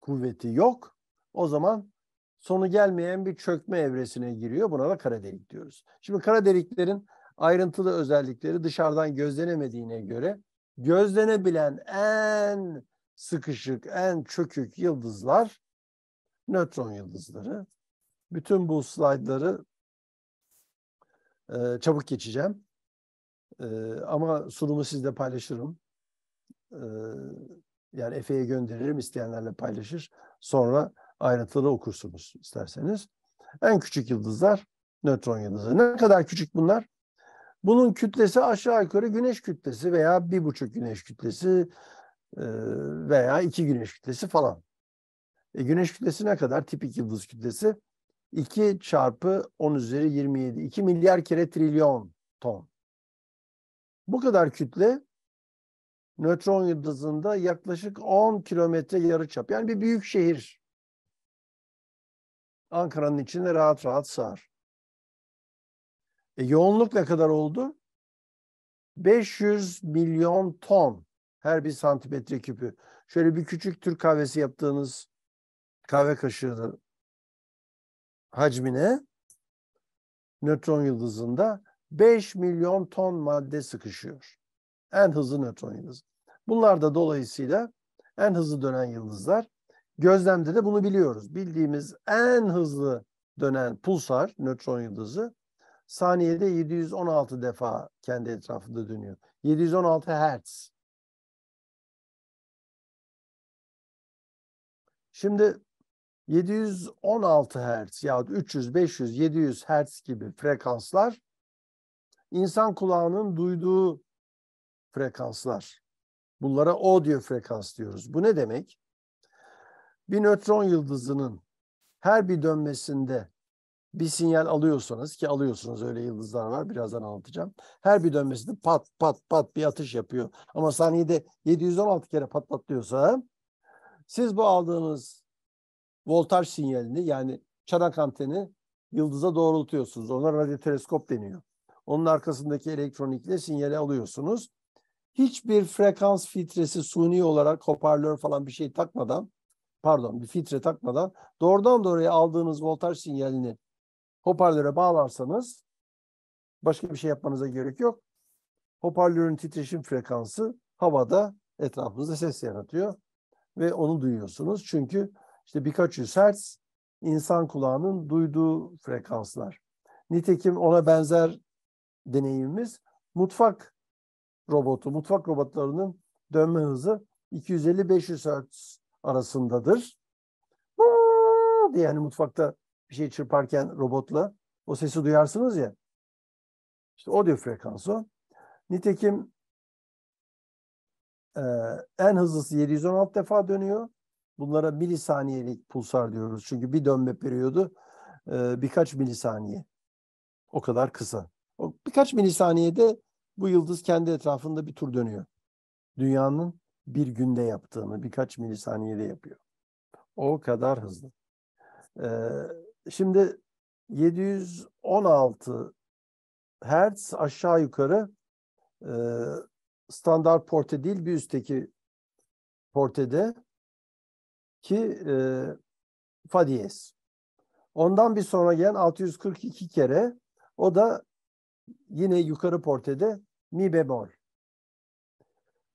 kuvveti yok. O zaman sonu gelmeyen bir çökme evresine giriyor. Buna da kara delik diyoruz. Şimdi kara deliklerin ayrıntılı özellikleri dışarıdan gözlenemediğine göre gözlenebilen en sıkışık, en çökük yıldızlar nötron yıldızları. Bütün bu slaytları ee, çabuk geçeceğim. Ee, ama sunumu sizle paylaşırım. Ee, yani Efe'ye gönderirim, isteyenlerle paylaşır. Sonra ayrıntıları okursunuz isterseniz. En küçük yıldızlar nötron yıldızı. Ne kadar küçük bunlar? Bunun kütlesi aşağı yukarı güneş kütlesi veya bir buçuk güneş kütlesi e, veya iki güneş kütlesi falan. E, güneş kütlesi ne kadar? Tipik yıldız kütlesi 2 çarpı 10 üzeri 27. 2 milyar kere trilyon ton. Bu kadar kütle nötron yıldızında yaklaşık 10 kilometre yarı çap, Yani bir büyük şehir. Ankara'nın içinde rahat rahat sığar. E, yoğunluk ne kadar oldu? 500 milyon ton her bir santimetre küpü. Şöyle bir küçük Türk kahvesi yaptığınız kahve kaşığını hacmine nötron yıldızında 5 milyon ton madde sıkışıyor. En hızlı nötron yıldızı. Bunlar da dolayısıyla en hızlı dönen yıldızlar. Gözlemde de bunu biliyoruz. Bildiğimiz en hızlı dönen pulsar nötron yıldızı saniyede 716 defa kendi etrafında dönüyor. 716 hertz. Şimdi 716 Hz ya 300, 500, 700 Hz gibi frekanslar insan kulağının duyduğu frekanslar. Bunlara audio frekans diyoruz. Bu ne demek? Bir nötron yıldızının her bir dönmesinde bir sinyal alıyorsanız ki alıyorsunuz öyle yıldızlar var birazdan anlatacağım. Her bir dönmesinde pat pat pat bir atış yapıyor. Ama saniyede 716 kere patlatlıyorsa siz bu aldığınız voltaj sinyalini yani çanak anteni yıldıza doğrultuyorsunuz. Ona radyoteleskop deniyor. Onun arkasındaki elektronikle sinyali alıyorsunuz. Hiçbir frekans filtresi suni olarak hoparlör falan bir şey takmadan pardon bir filtre takmadan doğrudan doğruya aldığınız voltaj sinyalini hoparlöre bağlarsanız başka bir şey yapmanıza gerek yok. Hoparlörün titreşim frekansı havada etrafınızda ses yaratıyor ve onu duyuyorsunuz. Çünkü işte birkaç yüz hertz insan kulağının duyduğu frekanslar. Nitekim ona benzer deneyimimiz mutfak robotu, mutfak robotlarının dönme hızı 250-500 hertz arasındadır. diye yani mutfakta bir şey çırparken robotla o sesi duyarsınız ya. İşte audio frekansı. Nitekim e, en hızlısı 716 defa dönüyor. Bunlara milisaniyelik pulsar diyoruz. Çünkü bir dönme periyodu e, birkaç milisaniye. O kadar kısa. O birkaç milisaniyede bu yıldız kendi etrafında bir tur dönüyor. Dünyanın bir günde yaptığını birkaç milisaniyede yapıyor. O kadar hızlı. Ee, şimdi 716 Hertz aşağı yukarı e, standart porte değil bir üstteki portede ki e, fa Ondan bir sonra gelen 642 kere o da yine yukarı portede mi bemol.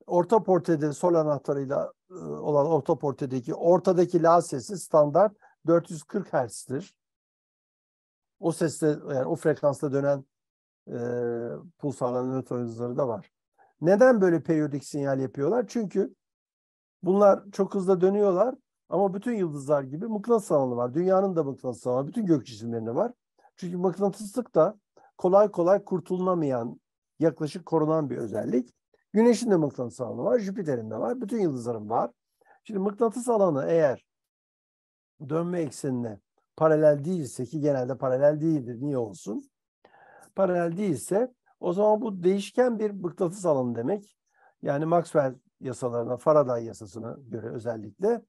Orta portede sol anahtarıyla e, olan orta portedeki ortadaki la sesi standart 440 Hz'dir. O seste yani o frekansta dönen e, pulsarların nötron hızları da var. Neden böyle periyodik sinyal yapıyorlar? Çünkü bunlar çok hızlı dönüyorlar ama bütün yıldızlar gibi mıknatıs alanı var. Dünyanın da mıknatıs alanı var. Bütün gök cisimlerinde var. Çünkü mıknatıslık da kolay kolay kurtulunamayan, yaklaşık korunan bir özellik. Güneş'in de mıknatıs alanı var, Jüpiter'in de var, bütün yıldızların var. Şimdi mıknatıs alanı eğer dönme eksenine paralel değilse ki genelde paralel değildir, niye olsun? Paralel değilse o zaman bu değişken bir mıknatıs alanı demek. Yani Maxwell yasalarına, Faraday yasasına göre özellikle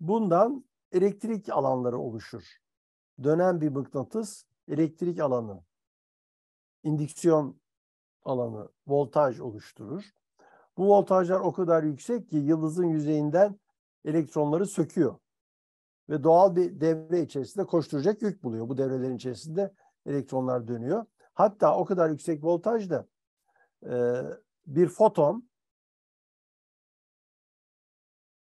Bundan elektrik alanları oluşur. Dönen bir mıknatıs elektrik alanı, indüksiyon alanı, voltaj oluşturur. Bu voltajlar o kadar yüksek ki yıldızın yüzeyinden elektronları söküyor. Ve doğal bir devre içerisinde koşturacak yük buluyor. Bu devrelerin içerisinde elektronlar dönüyor. Hatta o kadar yüksek voltajda e, bir foton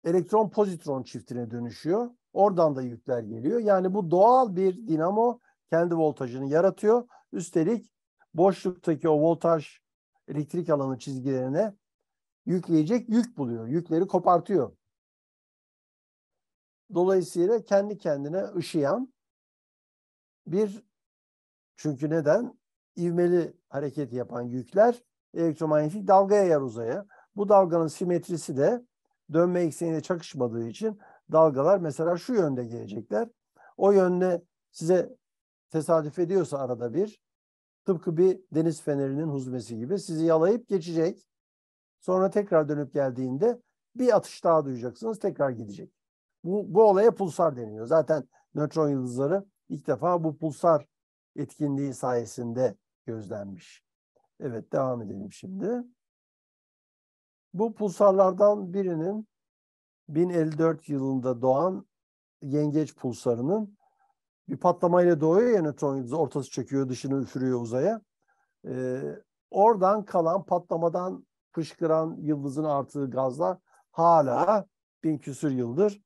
elektron pozitron çiftine dönüşüyor. Oradan da yükler geliyor. Yani bu doğal bir dinamo kendi voltajını yaratıyor. Üstelik boşluktaki o voltaj elektrik alanı çizgilerine yükleyecek yük buluyor. Yükleri kopartıyor. Dolayısıyla kendi kendine ışıyan bir çünkü neden? İvmeli hareket yapan yükler elektromanyetik dalgaya yer uzaya. Bu dalganın simetrisi de dönme ekseniyle çakışmadığı için dalgalar mesela şu yönde gelecekler. O yönde size tesadüf ediyorsa arada bir tıpkı bir deniz fenerinin huzmesi gibi sizi yalayıp geçecek. Sonra tekrar dönüp geldiğinde bir atış daha duyacaksınız tekrar gidecek. Bu, bu olaya pulsar deniyor. Zaten nötron yıldızları ilk defa bu pulsar etkinliği sayesinde gözlenmiş. Evet devam edelim şimdi. Bu pulsarlardan birinin 1054 yılında doğan yengeç pulsarının bir patlamayla doğuyor ya nötron yıldızı ortası çekiyor dışını üfürüyor uzaya. Ee, oradan kalan patlamadan fışkıran yıldızın artığı gazlar hala bin küsür yıldır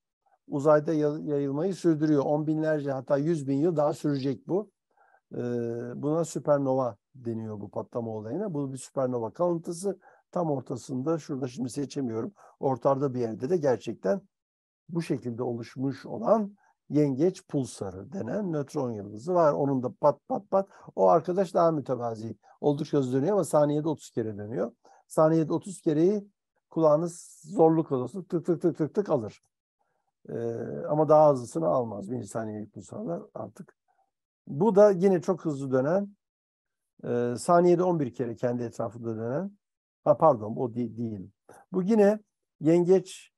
uzayda yayılmayı sürdürüyor. On binlerce hatta yüz bin yıl daha sürecek bu. Ee, buna süpernova deniyor bu patlama olayına. Bu bir süpernova kalıntısı tam ortasında şurada şimdi seçemiyorum. Ortada bir yerde de gerçekten bu şekilde oluşmuş olan yengeç pulsarı denen nötron yıldızı var. Onun da pat pat pat. O arkadaş daha mütevazi. Oldukça hızlı dönüyor ama saniyede 30 kere dönüyor. Saniyede 30 kereyi kulağınız zorluk odası tık tık tık tık tık alır. Ee, ama daha hızlısını almaz. Bir saniyelik pulsarlar artık. Bu da yine çok hızlı dönen, e, saniyede 11 kere kendi etrafında dönen Ha pardon o de- değil. Bu yine yengeç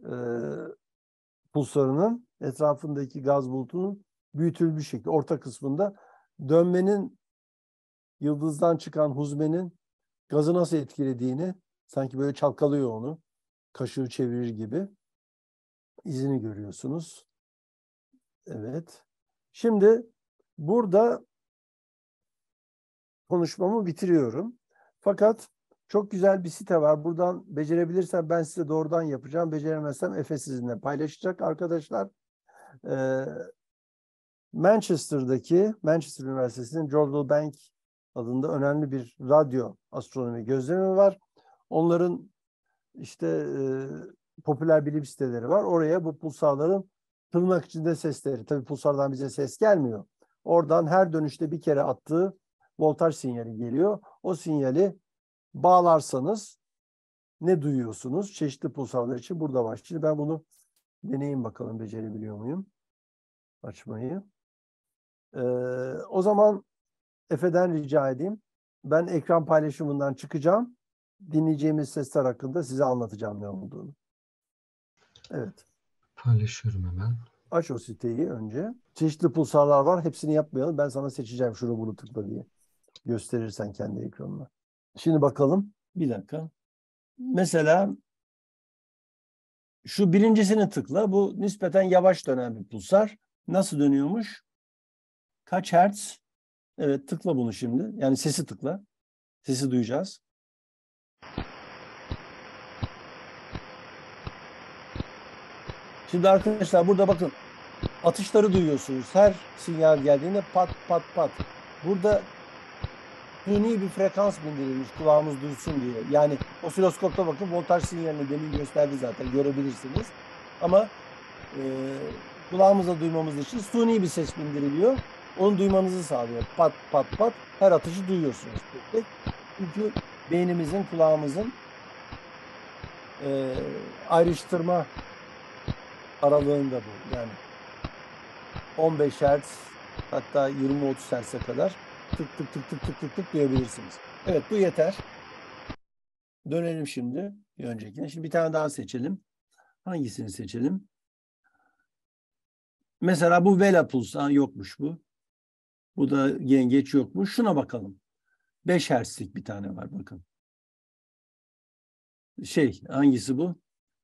e, pulsarının etrafındaki gaz bulutunun büyütülmüş şekli orta kısmında dönmenin yıldızdan çıkan huzmenin gazı nasıl etkilediğini sanki böyle çalkalıyor onu kaşığı çevirir gibi izini görüyorsunuz. Evet. Şimdi burada konuşmamı bitiriyorum. Fakat çok güzel bir site var. Buradan becerebilirsem ben size doğrudan yapacağım. Beceremezsem Efe sizinle paylaşacak arkadaşlar. Ee, Manchester'daki Manchester Üniversitesi'nin Jodrell Bank adında önemli bir radyo astronomi gözlemi var. Onların işte e, popüler bilim siteleri var. Oraya bu pulsarların tırnak içinde sesleri. Tabii pulsardan bize ses gelmiyor. Oradan her dönüşte bir kere attığı voltaj sinyali geliyor. O sinyali bağlarsanız ne duyuyorsunuz? Çeşitli pulsarlar için burada var. Şimdi ben bunu deneyeyim bakalım becerebiliyor muyum? Açmayı. Ee, o zaman Efe'den rica edeyim. Ben ekran paylaşımından çıkacağım. Dinleyeceğimiz sesler hakkında size anlatacağım ne olduğunu. Evet. Paylaşıyorum hemen. Aç o siteyi önce. Çeşitli pulsarlar var. Hepsini yapmayalım. Ben sana seçeceğim şunu bunu tıkla diye. Gösterirsen kendi ekranına. Şimdi bakalım. Bir dakika. Mesela şu birincisini tıkla. Bu nispeten yavaş dönen bir pulsar. Nasıl dönüyormuş? Kaç hertz? Evet tıkla bunu şimdi. Yani sesi tıkla. Sesi duyacağız. Şimdi arkadaşlar burada bakın atışları duyuyorsunuz. Her sinyal geldiğinde pat pat pat. Burada yeni bir frekans bildirilmiş kulağımız duysun diye. Yani osiloskopta bakın voltaj sinyalini demin gösterdi zaten görebilirsiniz. Ama e, kulağımıza duymamız için suni bir ses bildiriliyor. Onu duymanızı sağlıyor. Pat pat pat her atışı duyuyorsunuz. Çünkü beynimizin, kulağımızın e, ayrıştırma aralığında bu. Yani 15 Hz hatta 20-30 Hz'e kadar tık tık tık tık tık tık tık diyebilirsiniz. Evet bu yeter. Dönelim şimdi bir öncekine. Şimdi bir tane daha seçelim. Hangisini seçelim? Mesela bu Velapulse yokmuş bu. Bu da yengeç yokmuş. Şuna bakalım. 5 Hz'lik bir tane var bakın. Şey hangisi bu?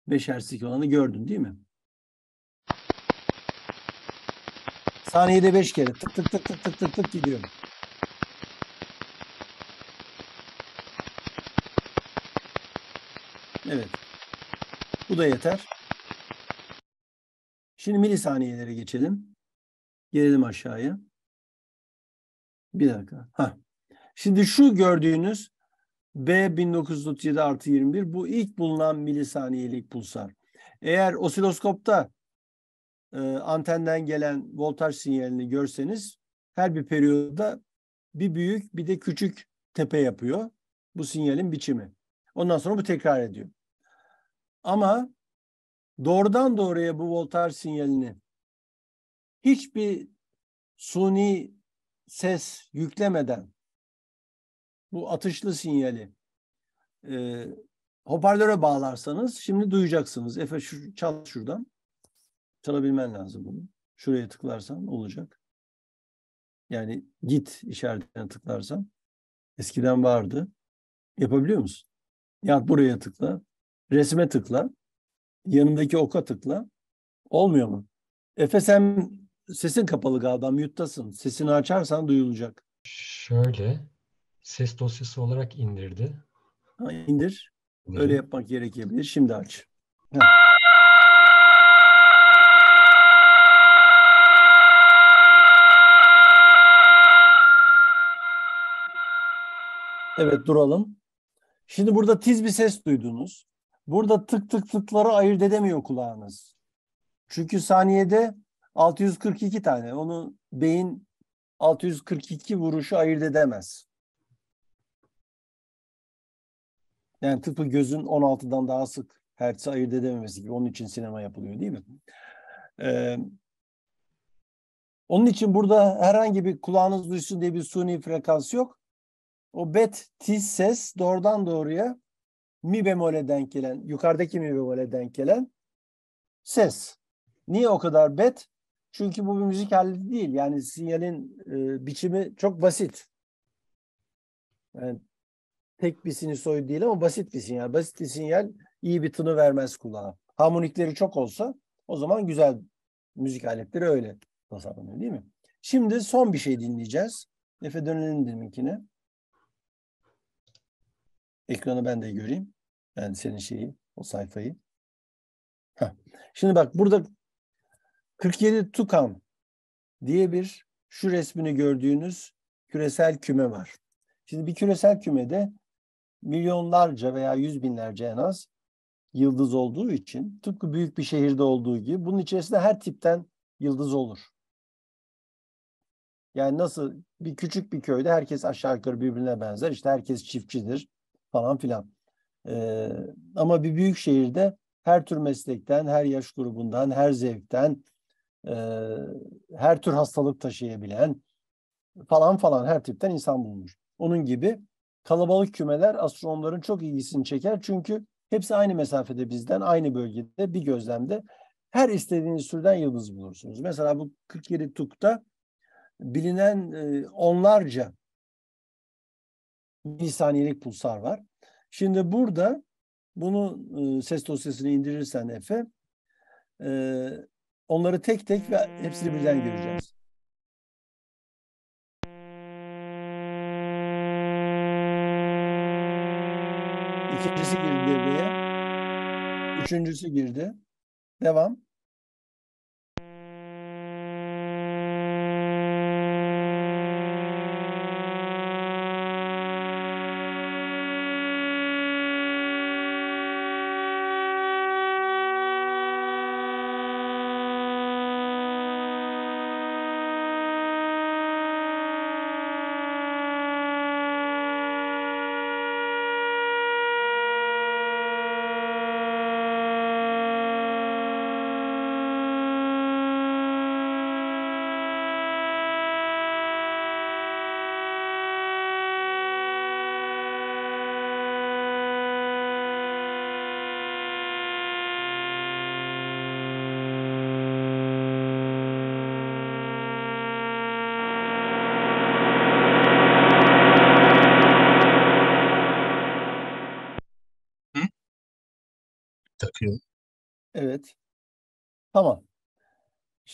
5 Hz'lik olanı gördün değil mi? Saniyede 5 kere tık tık tık tık tık tık tık gidiyor. da yeter. Şimdi milisaniyelere geçelim. Gelelim aşağıya. Bir dakika. Ha. Şimdi şu gördüğünüz B 1937 artı 21 bu ilk bulunan milisaniyelik pulsar. Eğer osiloskopta e, antenden gelen voltaj sinyalini görseniz her bir periyoda bir büyük bir de küçük tepe yapıyor. Bu sinyalin biçimi. Ondan sonra bu tekrar ediyor. Ama doğrudan doğruya bu voltaj sinyalini hiçbir suni ses yüklemeden bu atışlı sinyali e, hoparlöre bağlarsanız şimdi duyacaksınız. Efe şu, çal şuradan. Çalabilmen lazım bunu. Şuraya tıklarsan olacak. Yani git işaretine tıklarsan. Eskiden vardı. Yapabiliyor musun? Ya buraya tıkla resme tıkla, yanındaki oka tıkla. Olmuyor mu? Efes hem sesin kapalı galiba, mute'tasın. Sesini açarsan duyulacak. Şöyle, ses dosyası olarak indirdi. Ha, indir. İndirin. Öyle yapmak gerekebilir. Şimdi aç. Heh. Evet duralım. Şimdi burada tiz bir ses duydunuz. Burada tık tık tıkları ayırt edemiyor kulağınız. Çünkü saniyede 642 tane. Onu beyin 642 vuruşu ayırt edemez. Yani tıpkı gözün 16'dan daha sık hertz'i ayırt edememesi gibi. Onun için sinema yapılıyor değil mi? Ee, onun için burada herhangi bir kulağınız duysun diye bir suni frekans yok. O bet tiz ses doğrudan doğruya mi bemole denk gelen, yukarıdaki mi bemole denk gelen ses. Niye o kadar bet? Çünkü bu bir müzik halinde değil. Yani sinyalin e, biçimi çok basit. Yani tek bir sinüsoid değil ama basit bir sinyal. Basit bir sinyal iyi bir tını vermez kulağa. Harmonikleri çok olsa o zaman güzel müzik aletleri öyle tasarlanıyor değil mi? Şimdi son bir şey dinleyeceğiz. Efe dönelim deminkine. Ekranı ben de göreyim. Yani senin şeyi, o sayfayı. Heh. Şimdi bak burada 47 Tukam diye bir şu resmini gördüğünüz küresel küme var. Şimdi bir küresel kümede milyonlarca veya yüz binlerce en az yıldız olduğu için tıpkı büyük bir şehirde olduğu gibi bunun içerisinde her tipten yıldız olur. Yani nasıl bir küçük bir köyde herkes aşağı yukarı birbirine benzer. İşte herkes çiftçidir falan filan. Ee, ama bir büyük şehirde her tür meslekten, her yaş grubundan, her zevkten, e, her tür hastalık taşıyabilen falan falan her tipten insan bulunmuş. Onun gibi kalabalık kümeler astronomların çok ilgisini çeker. Çünkü hepsi aynı mesafede bizden, aynı bölgede bir gözlemde her istediğiniz türden yıldız bulursunuz. Mesela bu 47 Tuk'ta bilinen e, onlarca milisaniyelik pulsar var. Şimdi burada bunu e, ses dosyasını indirirsen Efe e, onları tek tek ve hepsini birden göreceğiz. İkincisi girdi devreye. Üçüncüsü girdi. Devam.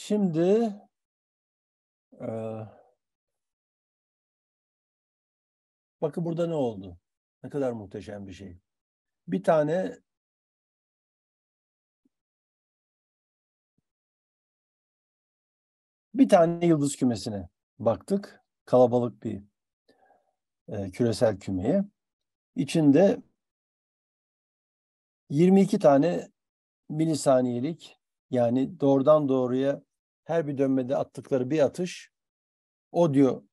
Şimdi e, bakın burada ne oldu? Ne kadar muhteşem bir şey. Bir tane bir tane yıldız kümesine baktık. Kalabalık bir e, küresel kümeye. İçinde 22 tane milisaniyelik yani doğrudan doğruya her bir dönmede attıkları bir atış audio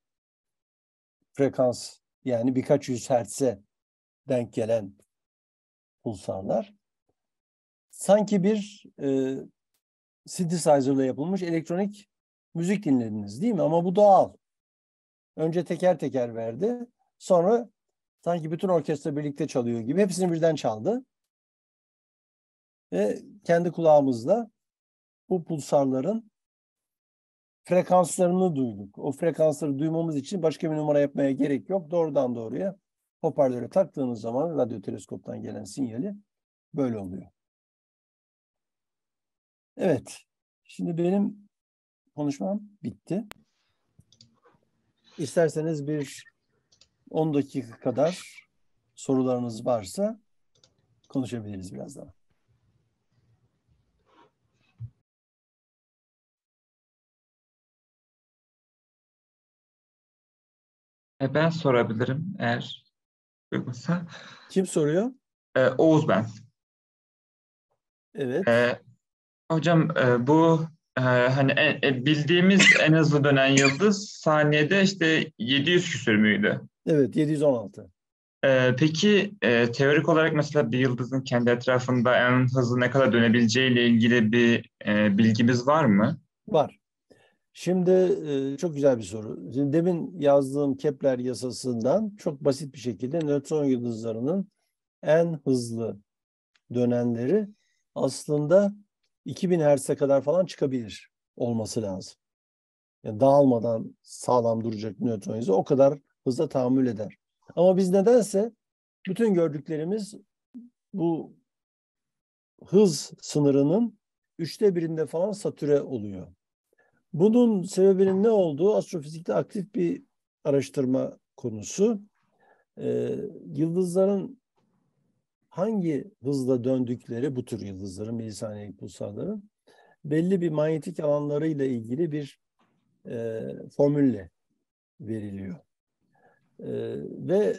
frekans yani birkaç yüz hertz'e denk gelen pulsarlar. Sanki bir e, synthesizer'la yapılmış elektronik müzik dinlediniz değil mi? Ama bu doğal. Önce teker teker verdi. Sonra sanki bütün orkestra birlikte çalıyor gibi hepsini birden çaldı. Ve kendi kulağımızla bu pulsarların frekanslarını duyduk. O frekansları duymamız için başka bir numara yapmaya gerek yok. Doğrudan doğruya hoparlöre taktığınız zaman radyo teleskoptan gelen sinyali böyle oluyor. Evet. Şimdi benim konuşmam bitti. İsterseniz bir 10 dakika kadar sorularınız varsa konuşabiliriz biraz daha. E, ben sorabilirim eğer yoksa Kim soruyor? E, Oğuz ben. Evet. E, hocam e, bu e, hani e, e bildiğimiz en hızlı dönen yıldız saniyede işte 700 küsür müydü? Evet 716. E, peki e, teorik olarak mesela bir yıldızın kendi etrafında en hızlı ne kadar dönebileceğiyle ilgili bir e, bilgimiz var mı? Var. Şimdi çok güzel bir soru. Şimdi demin yazdığım Kepler yasasından çok basit bir şekilde nötron yıldızlarının en hızlı dönenleri aslında 2000 Hz'e kadar falan çıkabilir olması lazım. Yani dağılmadan sağlam duracak nötron yıldızı o kadar hızla tahammül eder. Ama biz nedense bütün gördüklerimiz bu hız sınırının üçte birinde falan satüre oluyor. Bunun sebebinin ne olduğu astrofizikte aktif bir araştırma konusu. Ee, yıldızların hangi hızla döndükleri bu tür yıldızların, milisaniyelik pulsarların belli bir manyetik alanlarıyla ilgili bir e, formülle veriliyor. E, ve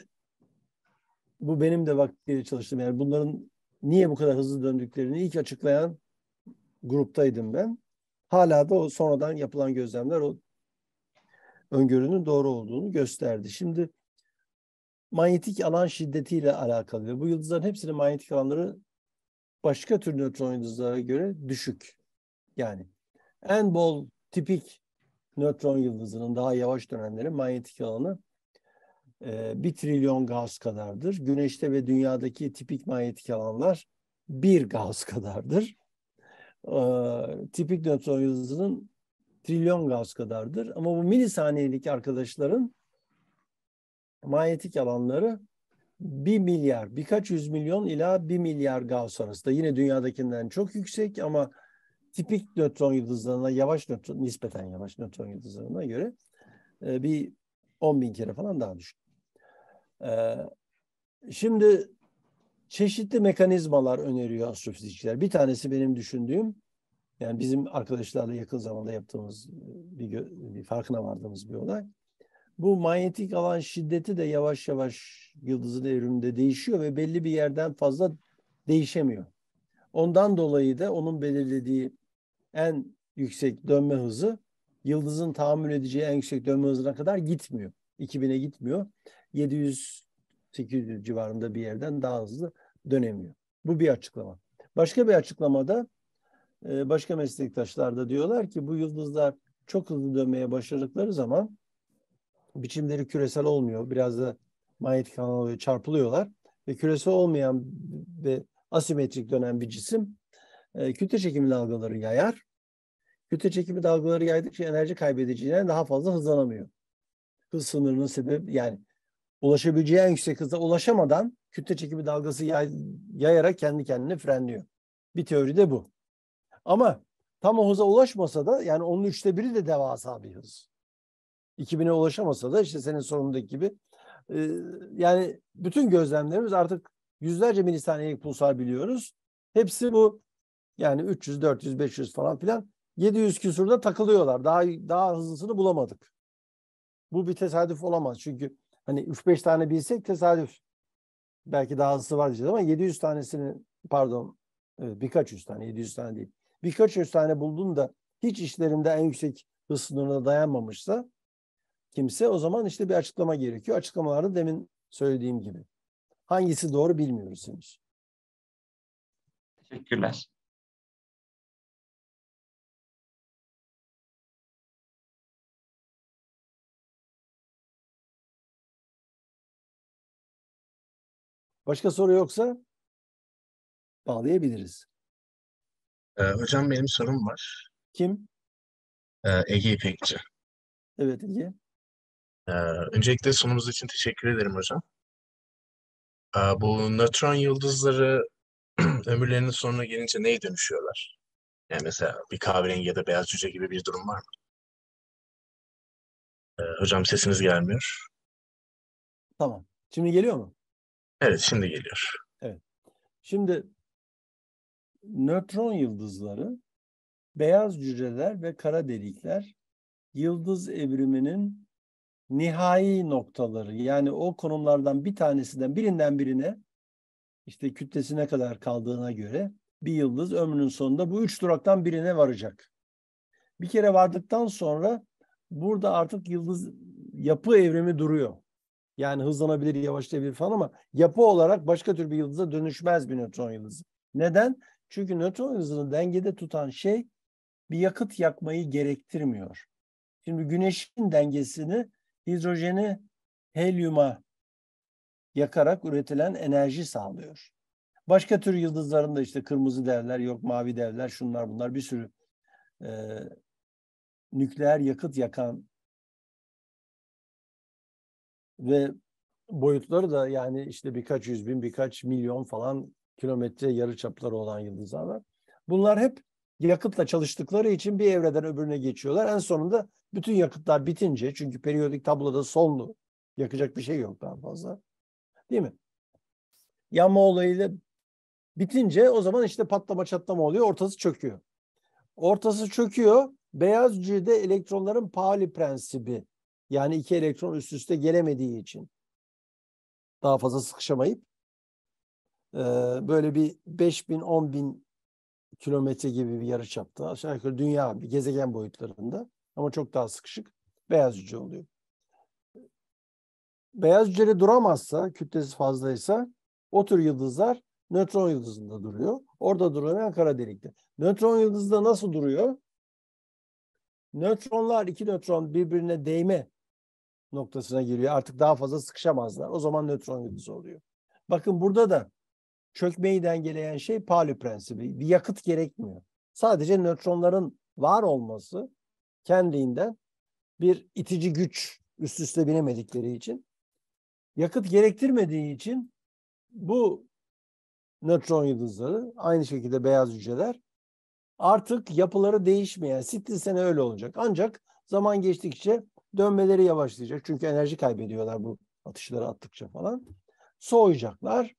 bu benim de vaktiyle çalıştığım yani bunların niye bu kadar hızlı döndüklerini ilk açıklayan gruptaydım ben hala da o sonradan yapılan gözlemler o öngörünün doğru olduğunu gösterdi. Şimdi manyetik alan şiddetiyle alakalı ve bu yıldızların hepsinin manyetik alanları başka tür nötron yıldızlara göre düşük. Yani en bol tipik nötron yıldızının daha yavaş dönemleri manyetik alanı e, bir trilyon gauss kadardır. Güneşte ve dünyadaki tipik manyetik alanlar bir gauss kadardır. Ee, tipik nötron yıldızının trilyon gauss kadardır. Ama bu milisaniyelik arkadaşların manyetik alanları bir milyar, birkaç yüz milyon ila bir milyar gauss arasında. Yine dünyadakinden çok yüksek ama tipik nötron yıldızlarına yavaş nötron, nispeten yavaş nötron yıldızlarına göre e, bir 10 bin kere falan daha düşük. Ee, şimdi çeşitli mekanizmalar öneriyor astrofizikçiler. Bir tanesi benim düşündüğüm, yani bizim arkadaşlarla yakın zamanda yaptığımız e, bir, bir farkına vardığımız bir olay. Bu manyetik alan şiddeti de yavaş yavaş yıldızın evriminde değişiyor ve belli bir yerden fazla değişemiyor. Ondan dolayı da onun belirlediği en yüksek dönme hızı yıldızın tahammül edeceği en yüksek dönme hızına kadar gitmiyor. 2000'e gitmiyor. 700 800 civarında bir yerden daha hızlı dönemiyor. Bu bir açıklama. Başka bir açıklamada e, başka meslektaşlar da diyorlar ki bu yıldızlar çok hızlı dönmeye başladıkları zaman biçimleri küresel olmuyor. Biraz da manyetik alanla çarpılıyorlar ve küresel olmayan ve asimetrik dönen bir cisim e, kütle çekimi dalgaları yayar. Kütle çekimi dalgaları yaydıkça enerji kaybedeceğine daha fazla hızlanamıyor. Hız sınırının sebebi yani ulaşabileceği en yüksek hızda ulaşamadan kütle çekimi dalgası yay, yayarak kendi kendine frenliyor. Bir teori de bu. Ama tam o hıza ulaşmasa da yani onun üçte biri de devasa bir hız. 2000'e ulaşamasa da işte senin sorundaki gibi e, yani bütün gözlemlerimiz artık yüzlerce milisaniyelik pulsar biliyoruz. Hepsi bu yani 300, 400, 500 falan filan 700 küsurda takılıyorlar. Daha daha hızlısını bulamadık. Bu bir tesadüf olamaz. Çünkü Hani 3-5 tane bilsek tesadüf. Belki daha hızlı var diyeceğiz ama 700 tanesini pardon evet, birkaç yüz tane 700 tane değil. Birkaç yüz tane buldun da hiç işlerinde en yüksek hız sınırına dayanmamışsa kimse o zaman işte bir açıklama gerekiyor. Açıklamalarda demin söylediğim gibi. Hangisi doğru bilmiyoruz henüz. Teşekkürler. Başka soru yoksa bağlayabiliriz. Ee, hocam benim sorum var. Kim? Ee, Ege İpekçi. Evet Ege. Ee, öncelikle sunumunuz için teşekkür ederim hocam. Ee, bu nötron yıldızları ömürlerinin sonuna gelince neye dönüşüyorlar? Yani mesela bir kahverengi ya da beyaz cüce gibi bir durum var mı? Ee, hocam sesiniz gelmiyor. Tamam. Şimdi geliyor mu? Evet şimdi geliyor. Evet. Şimdi nötron yıldızları, beyaz cüceler ve kara delikler yıldız evriminin nihai noktaları. Yani o konumlardan bir tanesinden birinden birine işte kütlesine kadar kaldığına göre bir yıldız ömrünün sonunda bu üç duraktan birine varacak. Bir kere vardıktan sonra burada artık yıldız yapı evrimi duruyor. Yani hızlanabilir, yavaşlayabilir falan ama yapı olarak başka tür bir yıldıza dönüşmez bir nötron yıldızı. Neden? Çünkü nötron yıldızını dengede tutan şey bir yakıt yakmayı gerektirmiyor. Şimdi güneşin dengesini hidrojeni helyuma yakarak üretilen enerji sağlıyor. Başka tür yıldızların da işte kırmızı devler, yok mavi devler, şunlar bunlar bir sürü e, nükleer yakıt yakan ve boyutları da yani işte birkaç yüz bin, birkaç milyon falan kilometre yarı çapları olan yıldızlar var. Bunlar hep yakıtla çalıştıkları için bir evreden öbürüne geçiyorlar. En sonunda bütün yakıtlar bitince çünkü periyodik tabloda sonlu yakacak bir şey yok daha fazla. Değil mi? Yanma olayıyla bitince o zaman işte patlama çatlama oluyor ortası çöküyor. Ortası çöküyor. Beyaz cüde elektronların Pauli prensibi yani iki elektron üst üste gelemediği için daha fazla sıkışamayıp e, böyle bir 5 bin 10 bin kilometre gibi bir yarı yarıçapta aşağı yukarı dünya bir gezegen boyutlarında ama çok daha sıkışık beyaz cüce oluyor. Beyaz cüceli duramazsa, kütlesi fazlaysa o tür yıldızlar nötron yıldızında duruyor. Orada duramayan kara delikte. Nötron yıldızda nasıl duruyor? Nötronlar, iki nötron birbirine değme noktasına geliyor. Artık daha fazla sıkışamazlar. O zaman nötron yıldızı oluyor. Bakın burada da çökmeyi dengeleyen şey Pauli prensibi. Bir yakıt gerekmiyor. Sadece nötronların var olması kendiliğinden bir itici güç üst üste binemedikleri için yakıt gerektirmediği için bu nötron yıldızları aynı şekilde beyaz hücreler artık yapıları değişmeyen, sitli sene öyle olacak. Ancak zaman geçtikçe Dönmeleri yavaşlayacak çünkü enerji kaybediyorlar bu atışları attıkça falan. Soğuyacaklar.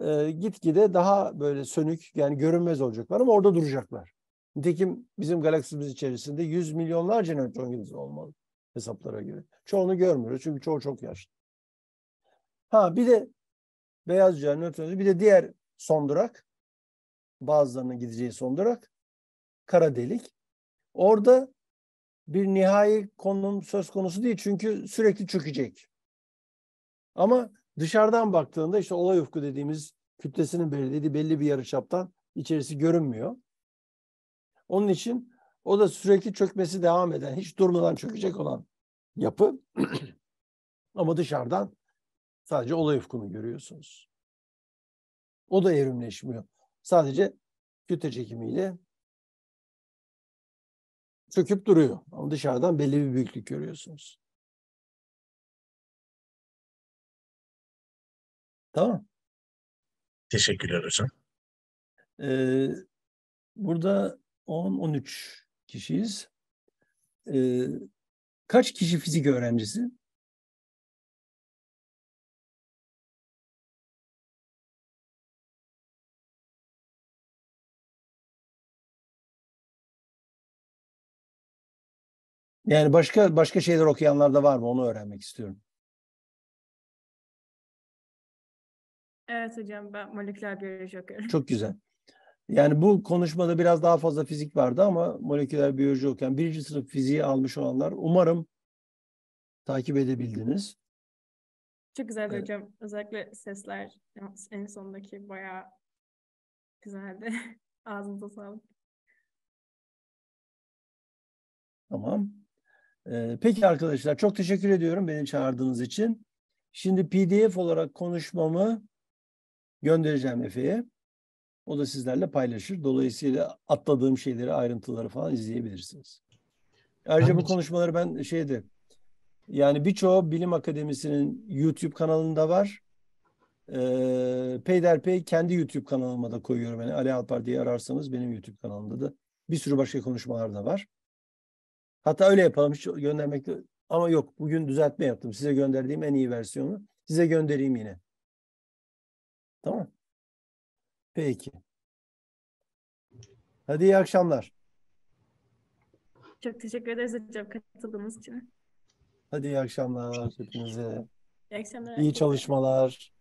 E, gitgide daha böyle sönük yani görünmez olacaklar ama orada duracaklar. Nitekim bizim galaksimiz içerisinde yüz milyonlarca nötron yıldızı olmalı hesaplara göre. Çoğunu görmüyoruz çünkü çoğu çok yaşlı. Ha bir de beyaz cihaz nötronu bir de diğer son durak bazılarının gideceği son durak kara delik. Orada bir nihai konum söz konusu değil çünkü sürekli çökecek. Ama dışarıdan baktığında işte olay ufku dediğimiz kütlesinin belirlediği belli bir yarıçaptan içerisi görünmüyor. Onun için o da sürekli çökmesi devam eden, hiç durmadan çökecek olan yapı. Ama dışarıdan sadece olay ufkunu görüyorsunuz. O da evrimleşmiyor. Sadece kütle çekimiyle çöküp duruyor. Ama dışarıdan belli bir büyüklük görüyorsunuz. Tamam. Teşekkürler hocam. Ee, burada 10-13 kişiyiz. Ee, kaç kişi fizik öğrencisi? Yani başka başka şeyler okuyanlar da var mı? Onu öğrenmek istiyorum. Evet hocam ben moleküler biyoloji okuyorum. Çok güzel. Yani bu konuşmada biraz daha fazla fizik vardı ama moleküler biyoloji okuyan birinci sınıf fiziği almış olanlar umarım takip edebildiniz. Çok güzeldi evet. hocam. Özellikle sesler en sondaki bayağı güzeldi. Ağzınıza sağlık. Tamam. Ee, peki arkadaşlar çok teşekkür ediyorum beni çağırdığınız için. Şimdi pdf olarak konuşmamı göndereceğim Efe'ye. O da sizlerle paylaşır. Dolayısıyla atladığım şeyleri, ayrıntıları falan izleyebilirsiniz. Ayrıca bu konuşmaları ben şeyde yani birçoğu Bilim Akademisi'nin YouTube kanalında var. Ee, peyderpey kendi YouTube kanalıma da koyuyorum. Yani Ali Alpar diye ararsanız benim YouTube kanalımda da bir sürü başka konuşmalar da var. Hatta öyle yapalım hiç göndermek de... ama yok bugün düzeltme yaptım. Size gönderdiğim en iyi versiyonu size göndereyim yine. Tamam. Peki. Hadi iyi akşamlar. Çok teşekkür ederiz hocam katıldığınız için. Hadi iyi akşamlar hepinize. İyi akşamlar. İyi çalışmalar.